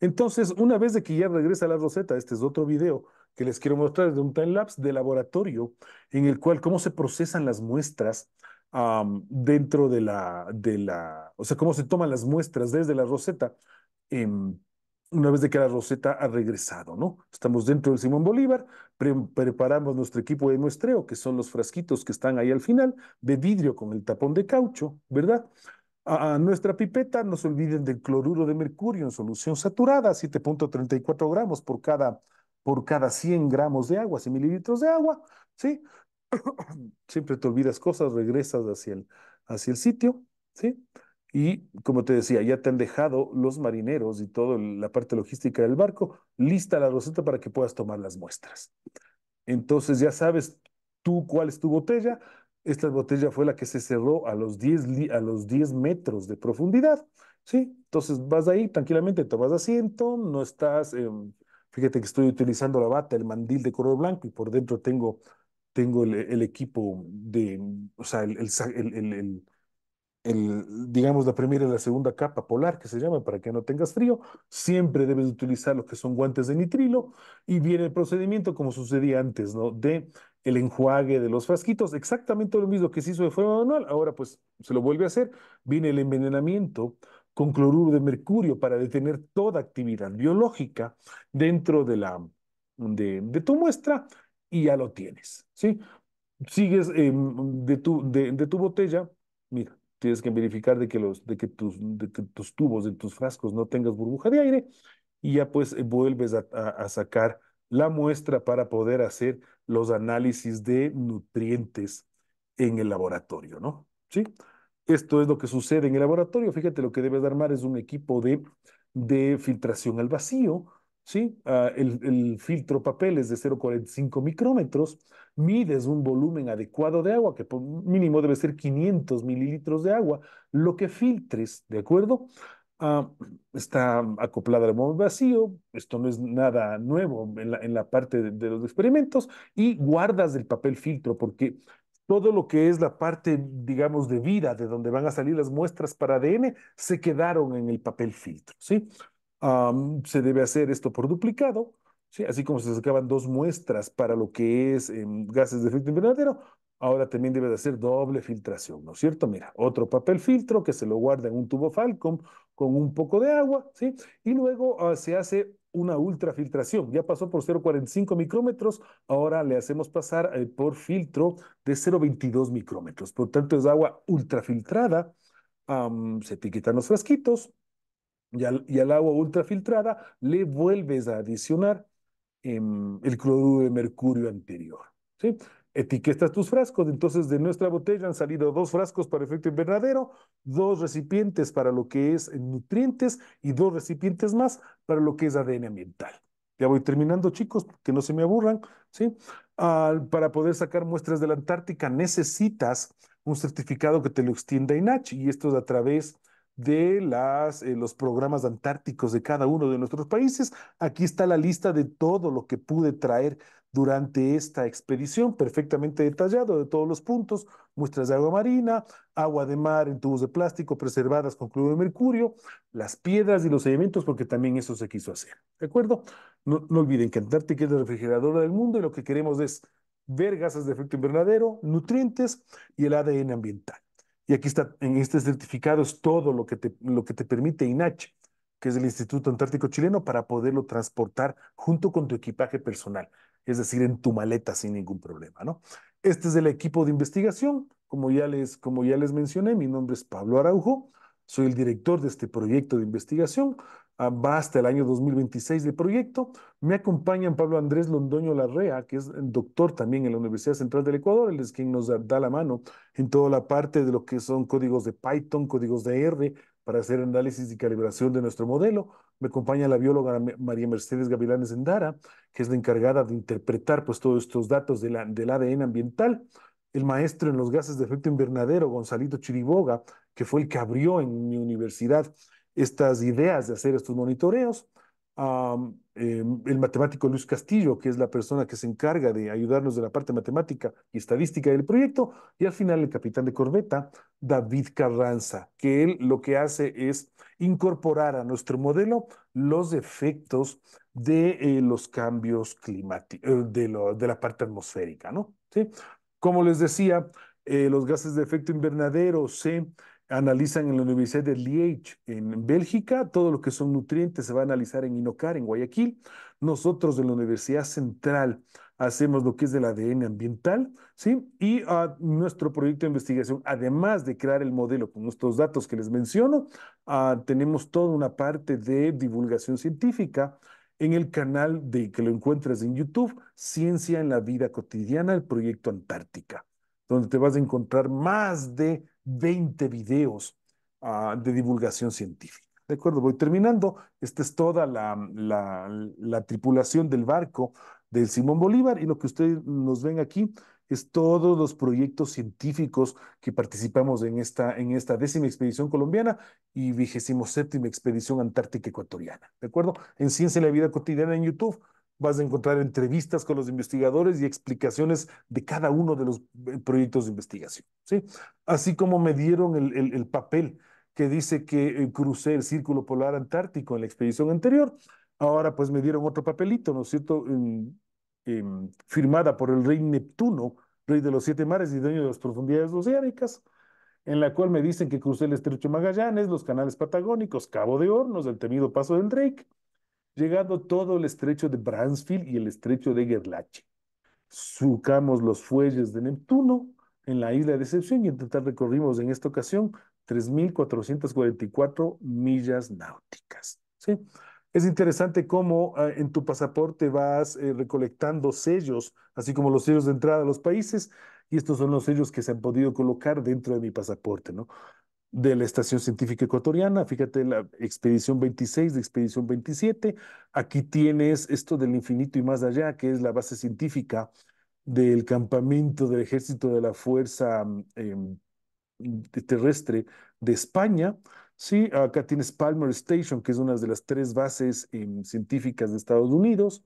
Entonces, una vez de que ya regresa la roseta, este es otro video que les quiero mostrar de un time lapse de laboratorio en el cual cómo se procesan las muestras dentro de la, de la, o sea, cómo se toman las muestras desde la roseta em, una vez de que la roseta ha regresado, ¿no? Estamos dentro del Simón Bolívar, preparamos nuestro equipo de muestreo, que son los frasquitos que están ahí al final, de vidrio con el tapón de caucho, ¿verdad? a nuestra pipeta, no se olviden del cloruro de mercurio en solución saturada, 7.34 gramos por cada, por cada 100 gramos de agua, 100 mililitros de agua, ¿sí? Siempre te olvidas cosas, regresas hacia el, hacia el sitio, ¿sí? Y como te decía, ya te han dejado los marineros y toda la parte logística del barco, lista la roseta para que puedas tomar las muestras. Entonces ya sabes tú cuál es tu botella, esta botella fue la que se cerró a los 10, a los 10 metros de profundidad. ¿sí? Entonces vas ahí tranquilamente, tomas asiento, no estás, eh, fíjate que estoy utilizando la bata, el mandil de color blanco y por dentro tengo, tengo el, equipo de, o sea, el, digamos, la primera y la segunda capa polar, que se llama, para que no tengas frío. Siempre debes utilizar lo que son guantes de nitrilo y viene el procedimiento como sucedía antes, ¿no? De el enjuague de los frasquitos, exactamente lo mismo que se hizo de forma manual, ahora pues se lo vuelve a hacer, viene el envenenamiento con cloruro de mercurio para detener toda actividad biológica dentro de, la, de, tu muestra y ya lo tienes, ¿sí? Sigues em, de, tu, de tu botella, mira, tienes que verificar de que, los, de que, tus, de que tus tubos, de tus frascos no tengas burbuja de aire y ya pues eh, vuelves a, sacar la muestra para poder hacer los análisis de nutrientes en el laboratorio, ¿no? ¿Sí? Esto es lo que sucede en el laboratorio. Fíjate, lo que debes armar es un equipo de, de filtración al vacío ¿sí? Ah, el, filtro papel es de 0,45 micrómetros, mides un volumen adecuado de agua, que por mínimo debe ser 500 mililitros de agua, lo que filtres, ¿de acuerdo? Ah, está acoplada al móvil vacío, esto no es nada nuevo en la, parte de, de los experimentos, y guardas el papel filtro, porque todo lo que es la parte, digamos, de vida, de donde van a salir las muestras para ADN, se quedaron en el papel filtro, ¿sí? se debe hacer esto por duplicado, ¿sí? así como se sacaban dos muestras para lo que es em, gases de efecto invernadero, ahora también debe de hacer doble filtración, ¿no es cierto? Mira, otro papel filtro que se lo guarda en un tubo Falcon con un poco de agua, ¿sí? Y luego ah, se hace una ultrafiltración. Ya pasó por 0,45 micrómetros, ahora le hacemos pasar eh, por filtro de 0,22 micrómetros. Por tanto, es agua ultrafiltrada. se etiquetan los frasquitos, y al, agua ultrafiltrada le vuelves a adicionar em, el cloruro de mercurio anterior. ¿sí? Etiquetas tus frascos, entonces de nuestra botella han salido dos frascos para efecto invernadero, dos recipientes para lo que es nutrientes y dos recipientes más para lo que es ADN ambiental. Ya voy terminando, chicos, que no se me aburran, ¿sí? para poder sacar muestras de la Antártica necesitas un certificado que te lo extienda INACH y esto es a través de eh, los programas antárticos de cada uno de nuestros países. Aquí está la lista de todo lo que pude traer durante esta expedición, perfectamente detallado de todos los puntos, muestras de agua marina, agua de mar en tubos de plástico preservadas con cloro de mercurio, las piedras y los elementos porque también eso se quiso hacer. ¿De acuerdo? No, no olviden que Antártica es la refrigeradora del mundo y lo que queremos es ver gases de efecto invernadero, nutrientes y el ADN ambiental. Y aquí está, en este certificado es todo lo que te, lo que te permite INACH, que es el Instituto Antártico Chileno, para poderlo transportar junto con tu equipaje personal, es decir, en tu maleta sin ningún problema, ¿no? Este es el equipo de investigación, como ya les, como ya les mencioné, mi nombre es Pablo Araujo, soy el director de este proyecto de investigación va hasta el año 2026 de proyecto. Me acompañan Pablo Andrés Londoño Larrea, que es doctor también en la Universidad Central del Ecuador, él es quien nos da la mano en toda la parte de lo que son códigos de Python, códigos de R, para hacer análisis y calibración de nuestro modelo. Me acompaña la bióloga María Mercedes Gavilanes Endara, que es la encargada de interpretar pues, todos estos datos de la, del ADN ambiental. El maestro en los gases de efecto invernadero, Gonzalito Chiriboga, que fue el que abrió en mi universidad estas ideas de hacer estos monitoreos. Em, el matemático Luis Castillo, que es la persona que se encarga de ayudarnos de la parte matemática y estadística del proyecto, y al final el capitán de corbeta, David Carranza, que él lo que hace es incorporar a nuestro modelo los efectos de eh, los cambios climáticos, eh, de, la parte atmosférica, ¿no? ¿Sí? Como les decía, eh, los gases de efecto invernadero se analizan en la Universidad de Liege, en Bélgica, todo lo que son nutrientes se va a analizar en Inocar, en Guayaquil. Nosotros en la Universidad Central hacemos lo que es del ADN ambiental, ¿sí? Y ah, nuestro proyecto de investigación, además de crear el modelo con nuestros datos que les menciono, ah, tenemos toda una parte de divulgación científica en el canal de que lo encuentras en YouTube, Ciencia en la Vida Cotidiana, el proyecto Antártica, donde te vas a encontrar más de 20 videos ah, de divulgación científica. De acuerdo, voy terminando. Esta es toda la, tripulación del barco del Simón Bolívar y lo que ustedes nos ven aquí es todos los proyectos científicos que participamos en esta, en esta décima expedición colombiana y vigésimo séptima expedición antártica ecuatoriana. ¿De acuerdo? En Ciencia y la Vida Cotidiana en YouTube vas a encontrar entrevistas con los investigadores y explicaciones de cada uno de los eh, proyectos de investigación. ¿sí? Así como me dieron el, papel que dice que eh, crucé el Círculo Polar Antártico en la expedición anterior, ahora pues me dieron otro papelito, ¿no es cierto? En, firmada por el rey Neptuno, rey de los siete mares y dueño de las profundidades oceánicas, en la cual me dicen que crucé el estrecho Magallanes, los canales patagónicos, Cabo de Hornos, el temido paso del Drake, llegando todo el estrecho de Bransfield y el estrecho de Gerlache. sucamos los fuelles de Neptuno en la isla de Decepción y en total recorrimos en esta ocasión 3.444 millas náuticas. ¿sí? Es interesante cómo ah, en tu pasaporte vas eh, recolectando sellos, así como los sellos de entrada a los países, y estos son los sellos que se han podido colocar dentro de mi pasaporte, ¿no? de la Estación Científica Ecuatoriana, fíjate la expedición 26, de expedición 27, aquí tienes esto del infinito y más allá, que es la base científica del campamento del ejército de la Fuerza em, Terrestre de España, ¿sí? Acá tienes Palmer Station, que es una de las tres bases em, científicas de Estados Unidos,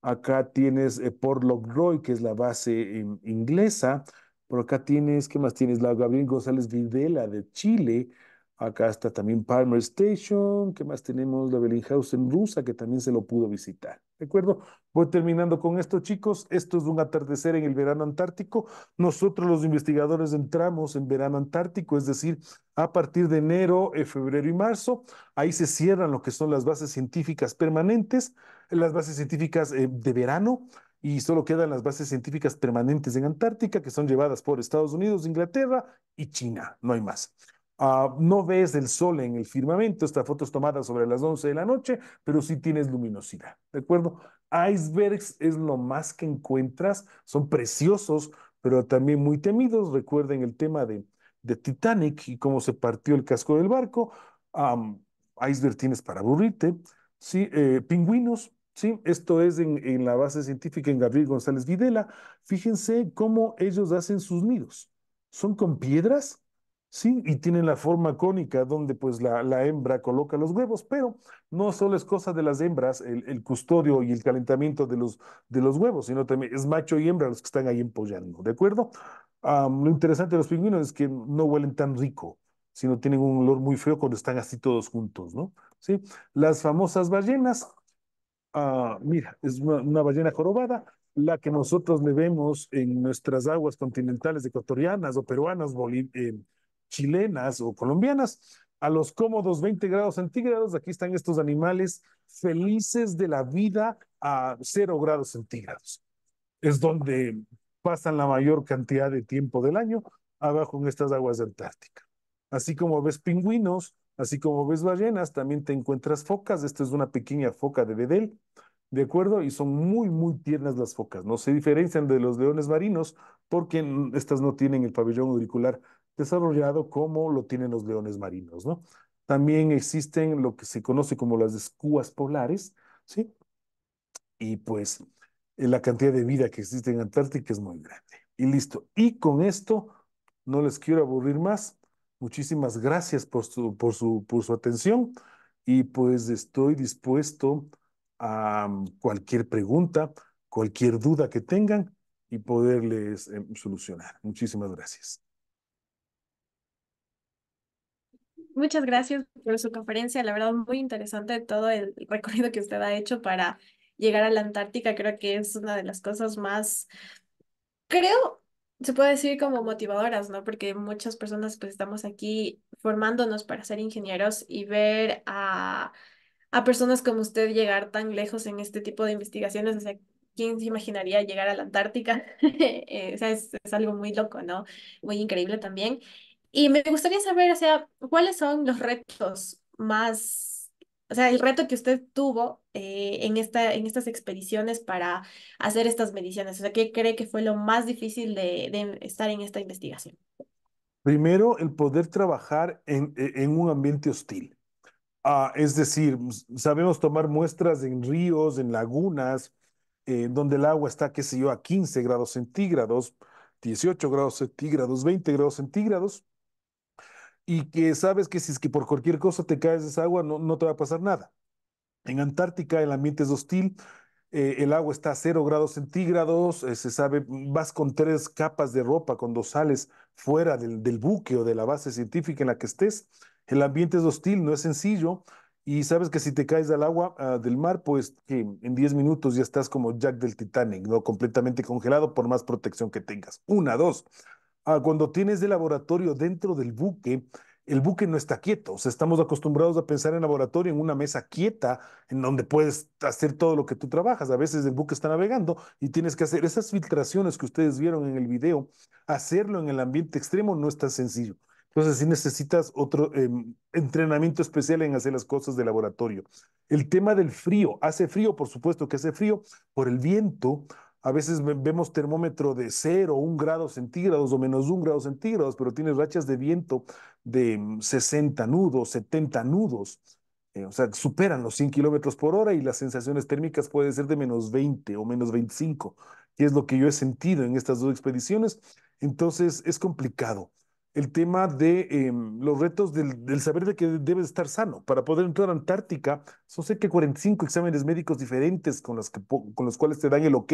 acá tienes eh, Port Lockroy, que es la base em, inglesa, por acá tienes, ¿qué más tienes? La Gabriel González Videla de Chile. Acá está también Palmer Station. ¿Qué más tenemos? La en rusa, que también se lo pudo visitar. ¿De acuerdo? Voy terminando con esto, chicos. Esto es un atardecer en el verano antártico. Nosotros los investigadores entramos en verano antártico, es decir, a partir de enero, eh, febrero y marzo. Ahí se cierran lo que son las bases científicas permanentes, las bases científicas eh, de verano y solo quedan las bases científicas permanentes en Antártica, que son llevadas por Estados Unidos, Inglaterra y China, no hay más. Ah, no ves el sol en el firmamento, esta foto es tomada sobre las 11 de la noche, pero sí tienes luminosidad, ¿de acuerdo? Icebergs es lo más que encuentras, son preciosos, pero también muy temidos. Recuerden el tema de, de Titanic y cómo se partió el casco del barco. iceberg tienes para aburrirte, ¿sí? Eh, pingüinos, Sí, esto es en, en, la base científica en Gabriel González Videla. Fíjense cómo ellos hacen sus nidos. Son con piedras, sí, y tienen la forma cónica donde pues la, la hembra coloca los huevos, pero no solo es cosa de las hembras el, el, custodio y el calentamiento de los, de los huevos, sino también es macho y hembra los que están ahí empollando, ¿de acuerdo? Ah, lo interesante de los pingüinos es que no huelen tan rico, sino tienen un olor muy feo cuando están así todos juntos, ¿no? ¿Sí? Las famosas ballenas Ah, mira, es una, ballena jorobada, la que nosotros le vemos en nuestras aguas continentales ecuatorianas o peruanas, eh, chilenas o colombianas. A los cómodos 20 grados centígrados, aquí están estos animales felices de la vida a 0 grados centígrados. Es donde pasan la mayor cantidad de tiempo del año abajo en estas aguas de Antártica. Así como ves pingüinos, Así como ves ballenas, también te encuentras focas. Esta es una pequeña foca de bedel, ¿de acuerdo? Y son muy, muy tiernas las focas. No se diferencian de los leones marinos porque estas no tienen el pabellón auricular desarrollado como lo tienen los leones marinos, ¿no? También existen lo que se conoce como las escúas polares, ¿sí? Y pues eh, la cantidad de vida que existe en Antártica es muy grande. Y listo. Y con esto, no les quiero aburrir más. Muchísimas gracias por su, por su, por su atención y pues estoy dispuesto a mm, cualquier pregunta, cualquier duda que tengan y poderles em, solucionar. Muchísimas gracias. Muchas gracias por su conferencia. La verdad, muy interesante todo el recorrido que usted ha hecho para llegar a la Antártica. Creo que es una de las cosas más, creo, se puede decir como motivadoras, ¿no? Porque muchas personas pues estamos aquí formándonos para ser ingenieros y ver a, a personas como usted llegar tan lejos en este tipo de investigaciones, o sea, ¿quién se imaginaría llegar a la Antártica? Eh, o sea, es, es, algo muy loco, ¿no? Muy increíble también. Y me gustaría saber, o sea, ¿cuáles son los retos más o sea, el reto que usted tuvo eh, en, esta, en estas expediciones para hacer estas mediciones? O sea, ¿qué cree que fue lo más difícil de, estar en esta investigación? Primero, el poder trabajar en, e, un ambiente hostil. Ah, es decir, sabemos tomar muestras en ríos, en lagunas, eh, donde el agua está, qué sé yo, a 15 grados centígrados, 18 grados centígrados, 20 grados centígrados, y que sabes que si es que por cualquier cosa te caes de esa agua, no, te va a pasar nada. En Antártica el ambiente es hostil, eh, el agua está a cero grados centígrados, eh, se sabe, vas con tres capas de ropa cuando sales fuera del, buque o de la base científica en la que estés. El ambiente es hostil, no es sencillo, y sabes que si te caes al agua ah, del mar, pues que en 10 minutos ya estás como Jack del Titanic, ¿no? Completamente congelado por más protección que tengas. Una, dos. Ah, cuando tienes el laboratorio dentro del buque, el buque no está quieto. O sea, estamos acostumbrados a pensar en laboratorio, en una mesa quieta, en donde puedes hacer todo lo que tú trabajas. A veces el buque está navegando y tienes que hacer esas filtraciones que ustedes vieron en el video. Hacerlo en el ambiente extremo no es tan sencillo. Entonces, sí necesitas otro em, entrenamiento especial en hacer las cosas de laboratorio. El tema del frío. Hace frío, por supuesto que hace frío por el viento, a veces vemos termómetro de cero, un grado centígrados o menos un grado centígrados, pero tienes rachas de viento de 60 mm, nudos, 70 nudos. Eh, o sea, superan los 100 kilómetros por hora y las sensaciones térmicas pueden ser de menos 20 o menos 25, que es lo que yo he sentido en estas dos expediciones. Entonces, es complicado el tema de em, los retos del, saber de que debes estar sano. Para poder entrar a Antártica, son cerca de 45 exámenes médicos diferentes con, que, con los cuales te dan el ok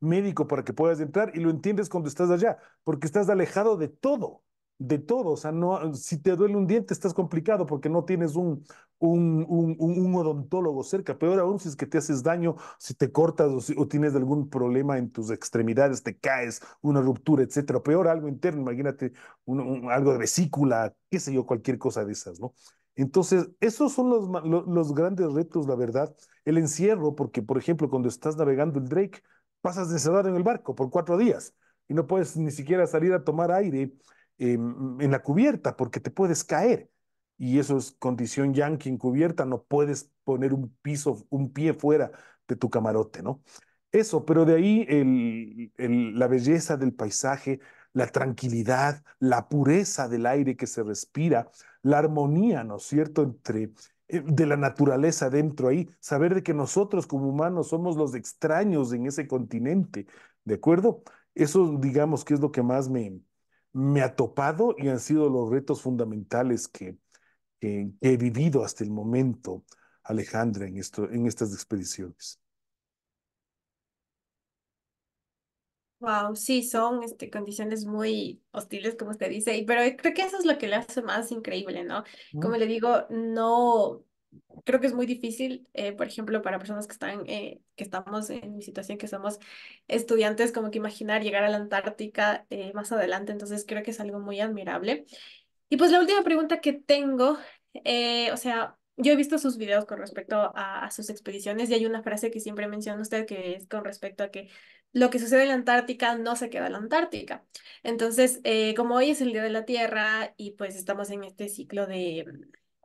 médico para que puedas entrar y lo entiendes cuando estás allá, porque estás alejado de todo de todo. O sea, no, si te duele un diente, estás complicado porque no tienes un, un, un, un odontólogo cerca. Peor aún si es que te haces daño, si te cortas o, tienes algún problema en tus extremidades, te caes, una ruptura, etcétera. Peor algo interno, imagínate un, algo de vesícula, qué sé yo, cualquier cosa de esas, ¿no? Entonces, esos son los, los, grandes retos, la verdad. El encierro, porque, por ejemplo, cuando estás navegando el Drake, pasas encerrado en el barco por cuatro días y no puedes ni siquiera salir a tomar aire en la cubierta porque te puedes caer. Y eso es condición yankee en cubierta, no puedes poner un piso, un pie fuera de tu camarote, ¿no? Eso, pero de ahí la belleza del paisaje, la tranquilidad, la pureza del aire que se respira, la armonía, ¿no es cierto?, entre eh, de la naturaleza dentro ahí, saber de que nosotros como humanos somos los extraños en ese continente, ¿de acuerdo? Eso digamos que es lo que más me, me ha topado y han sido los retos fundamentales que, he vivido hasta el momento, Alejandra, en, estas expediciones. Wow, sí, son este, condiciones muy hostiles, como usted dice, pero creo que eso es lo que le hace más increíble, ¿no? Como le digo, no, creo que es muy difícil, eh, por ejemplo, para personas que están, eh, que estamos en mi situación, que somos estudiantes, como que imaginar llegar a la Antártica eh, más adelante, entonces creo que es algo muy admirable. Y pues la última pregunta que tengo, o sea, yo he visto sus videos con respecto a, a, sus expediciones y hay una frase que siempre menciona usted que es con respecto a que lo que sucede en la Antártica no se queda en la Antártica. Entonces, como hoy es el Día de la Tierra y pues estamos en este ciclo de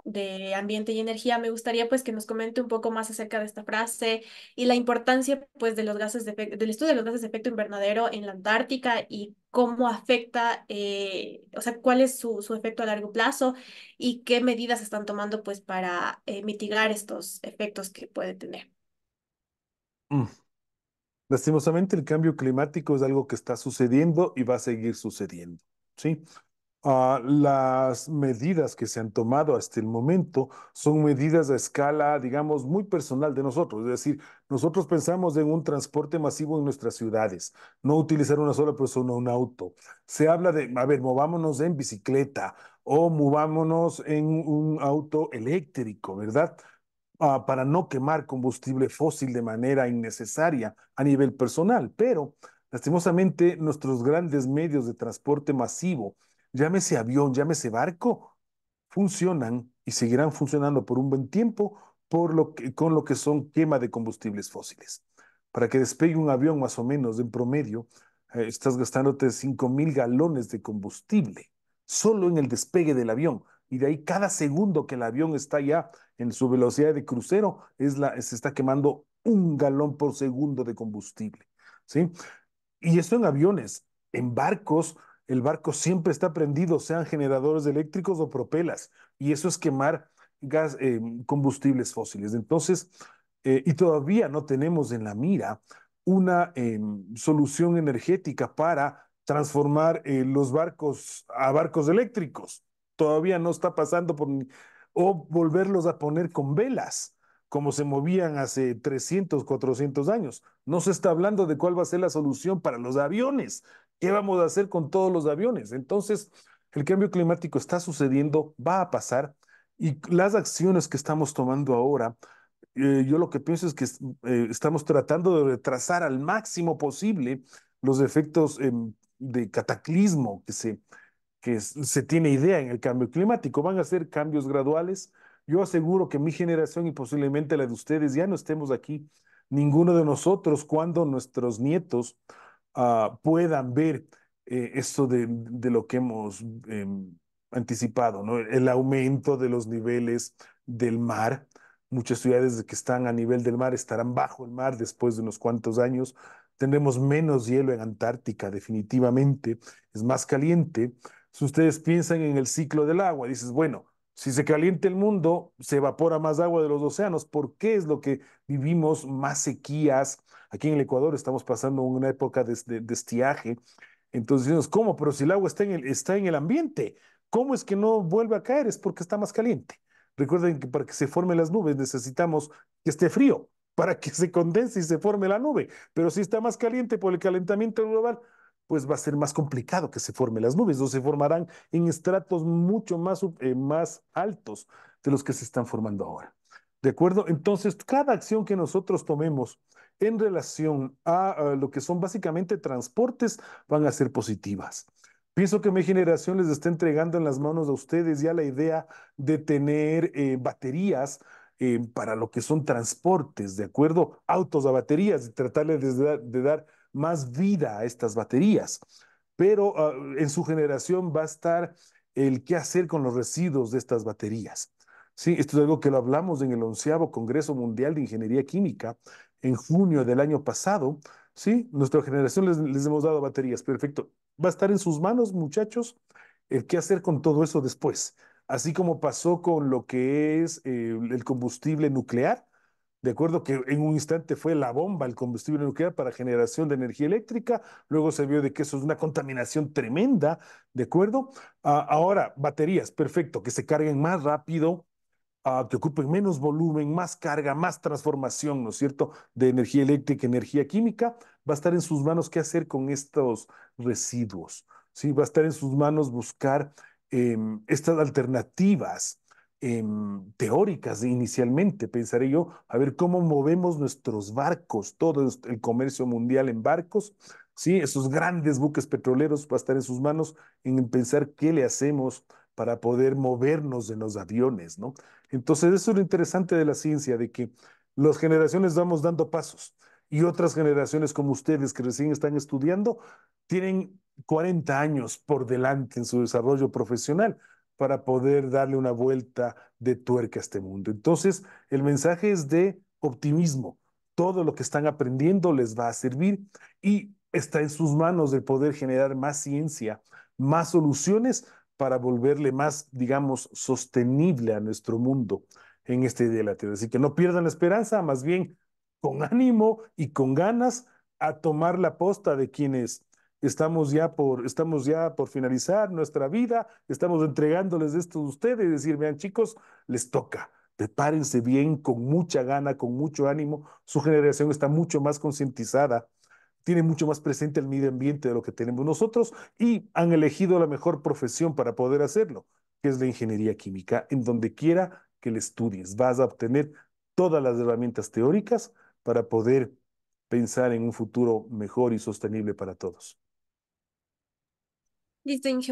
de ambiente y energía, me gustaría pues que nos comente un poco más acerca de esta frase y la importancia pues de los gases de del estudio de los gases de efecto invernadero en la Antártica y cómo afecta, eh, o sea, cuál es su, efecto a largo plazo y qué medidas están tomando pues para eh, mitigar estos efectos que puede tener. Mm. Lastimosamente el cambio climático es algo que está sucediendo y va a seguir sucediendo, ¿sí? sí Ah, las medidas que se han tomado hasta el momento son medidas a escala, digamos, muy personal de nosotros. Es decir, nosotros pensamos en un transporte masivo en nuestras ciudades, no utilizar una sola persona un auto. Se habla de, a ver, movámonos en bicicleta o movámonos en un auto eléctrico, ¿verdad? Ah, para no quemar combustible fósil de manera innecesaria a nivel personal. Pero, lastimosamente, nuestros grandes medios de transporte masivo, ese avión, ese barco, funcionan y seguirán funcionando por un buen tiempo por lo con lo que son quema de combustibles fósiles. Para que despegue un avión más o menos en promedio, eh, estás gastándote 5,000 mil galones de combustible solo en el despegue del avión. Y de ahí cada segundo que el avión está ya en su velocidad de crucero, es la, se está quemando un galón por segundo de combustible. ¿sí? Y esto en aviones, en barcos, el barco siempre está prendido, sean generadores eléctricos o propelas, y eso es quemar gas, eh, combustibles fósiles. Entonces, eh, y todavía no tenemos en la mira una em, solución energética para transformar eh, los barcos a barcos eléctricos. Todavía no está pasando por... o volverlos a poner con velas como se movían hace 300, 400 años. No se está hablando de cuál va a ser la solución para los aviones, ¿Qué vamos a hacer con todos los aviones? Entonces, el cambio climático está sucediendo, va a pasar y las acciones que estamos tomando ahora, eh, yo lo que pienso es que eh, estamos tratando de retrasar al máximo posible los efectos em, de cataclismo que se, que se tiene idea en el cambio climático. Van a ser cambios graduales. Yo aseguro que mi generación y posiblemente la de ustedes ya no estemos aquí, ninguno de nosotros, cuando nuestros nietos Ah, puedan ver eh, esto de, lo que hemos em, anticipado, ¿no? el aumento de los niveles del mar. Muchas ciudades que están a nivel del mar estarán bajo el mar después de unos cuantos años. Tendremos menos hielo en Antártica, definitivamente. Es más caliente. Si ustedes piensan en el ciclo del agua, dices, bueno, si se calienta el mundo, se evapora más agua de los océanos. ¿Por qué es lo que vivimos más sequías, Aquí en el Ecuador estamos pasando una época de, estiaje. Entonces ¿cómo? Pero si el agua está en el, está en el ambiente, ¿cómo es que no vuelve a caer? Es porque está más caliente. Recuerden que para que se formen las nubes necesitamos que esté frío, para que se condense y se forme la nube. Pero si está más caliente por el calentamiento global, pues va a ser más complicado que se formen las nubes o se formarán en estratos mucho más, eh, más altos de los que se están formando ahora. ¿De acuerdo? Entonces, cada acción que nosotros tomemos en relación a, lo que son básicamente transportes van a ser positivas. Pienso que mi generación les está entregando en las manos de ustedes ya la idea de tener eh, baterías eh, para lo que son transportes, ¿de acuerdo? Autos a baterías y tratarles de, dar, más vida a estas baterías. Pero ah, en su generación va a estar el qué hacer con los residuos de estas baterías. Sí, esto es algo que lo hablamos en el onceavo Congreso Mundial de Ingeniería Química en junio del año pasado. Sí, nuestra generación les, hemos dado baterías, perfecto. Va a estar en sus manos, muchachos, el qué hacer con todo eso después. Así como pasó con lo que es eh, el combustible nuclear, de acuerdo que en un instante fue la bomba el combustible nuclear para generación de energía eléctrica, luego se vio de que eso es una contaminación tremenda, ¿de acuerdo? Ah, ahora, baterías, perfecto, que se carguen más rápido, te ah, que ocupen menos volumen, más carga, más transformación, ¿no es cierto?, de energía eléctrica, energía química, va a estar en sus manos qué hacer con estos residuos, ¿sí? Va a estar en sus manos buscar em, estas alternativas em, teóricas inicialmente, pensaré yo, a ver cómo movemos nuestros barcos, todo el comercio mundial en barcos, ¿sí? Esos grandes buques petroleros va a estar en sus manos en pensar qué le hacemos para poder movernos de los aviones, ¿no? Entonces, eso es lo interesante de la ciencia, de que las generaciones vamos dando pasos y otras generaciones como ustedes que recién están estudiando tienen 40 años por delante en su desarrollo profesional para poder darle una vuelta de tuerca a este mundo. Entonces, el mensaje es de optimismo. Todo lo que están aprendiendo les va a servir y está en sus manos el poder generar más ciencia, más soluciones para volverle más, digamos, sostenible a nuestro mundo en este día de la tierra. Así que no pierdan la esperanza, más bien con ánimo y con ganas a tomar la posta de quienes estamos ya por, estamos ya por finalizar nuestra vida, estamos entregándoles esto a ustedes y decir, vean chicos, les toca. Prepárense bien, con mucha gana, con mucho ánimo. Su generación está mucho más concientizada tiene mucho más presente el medio ambiente de lo que tenemos nosotros y han elegido la mejor profesión para poder hacerlo, que es la ingeniería química, en donde quiera que le estudies. Vas a obtener todas las herramientas teóricas para poder pensar en un futuro mejor y sostenible para todos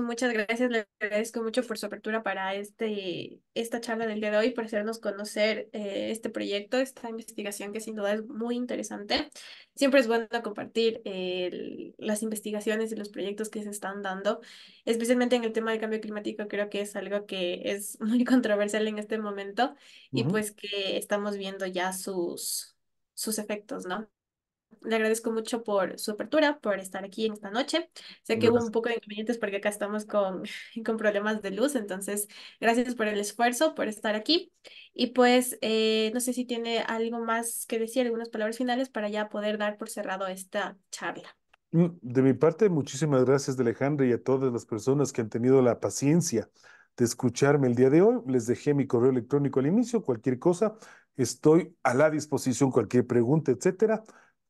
muchas gracias. Le agradezco mucho por su apertura para este, esta charla del día de hoy, por hacernos conocer eh, este proyecto, esta investigación que sin duda es muy interesante. Siempre es bueno compartir eh, las investigaciones y los proyectos que se están dando, especialmente en el tema del cambio climático, creo que es algo que es muy controversial en este momento y pues que estamos viendo ya sus, sus efectos, ¿no? le agradezco mucho por su apertura, por estar aquí en esta noche. Sé que hubo un poco de inconvenientes porque acá estamos con, con problemas de luz, entonces gracias por el esfuerzo, por estar aquí. Y pues eh, no sé si tiene algo más que decir, algunas palabras finales para ya poder dar por cerrado esta charla. Mm, de mi parte, muchísimas gracias, Alejandra, y a todas las personas que han tenido la paciencia de escucharme el día de hoy. Les dejé mi correo electrónico al inicio, cualquier cosa. Estoy a la disposición, cualquier pregunta, etcétera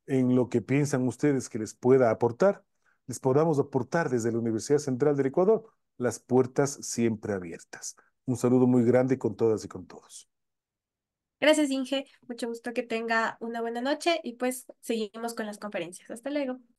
en lo que piensan ustedes que les pueda aportar, les podamos aportar desde la Universidad Central del Ecuador, las puertas siempre abiertas. Un saludo muy grande con todas y con todos. Gracias, Inge. Mucho gusto que tenga una buena noche y pues seguimos con las conferencias. Hasta luego.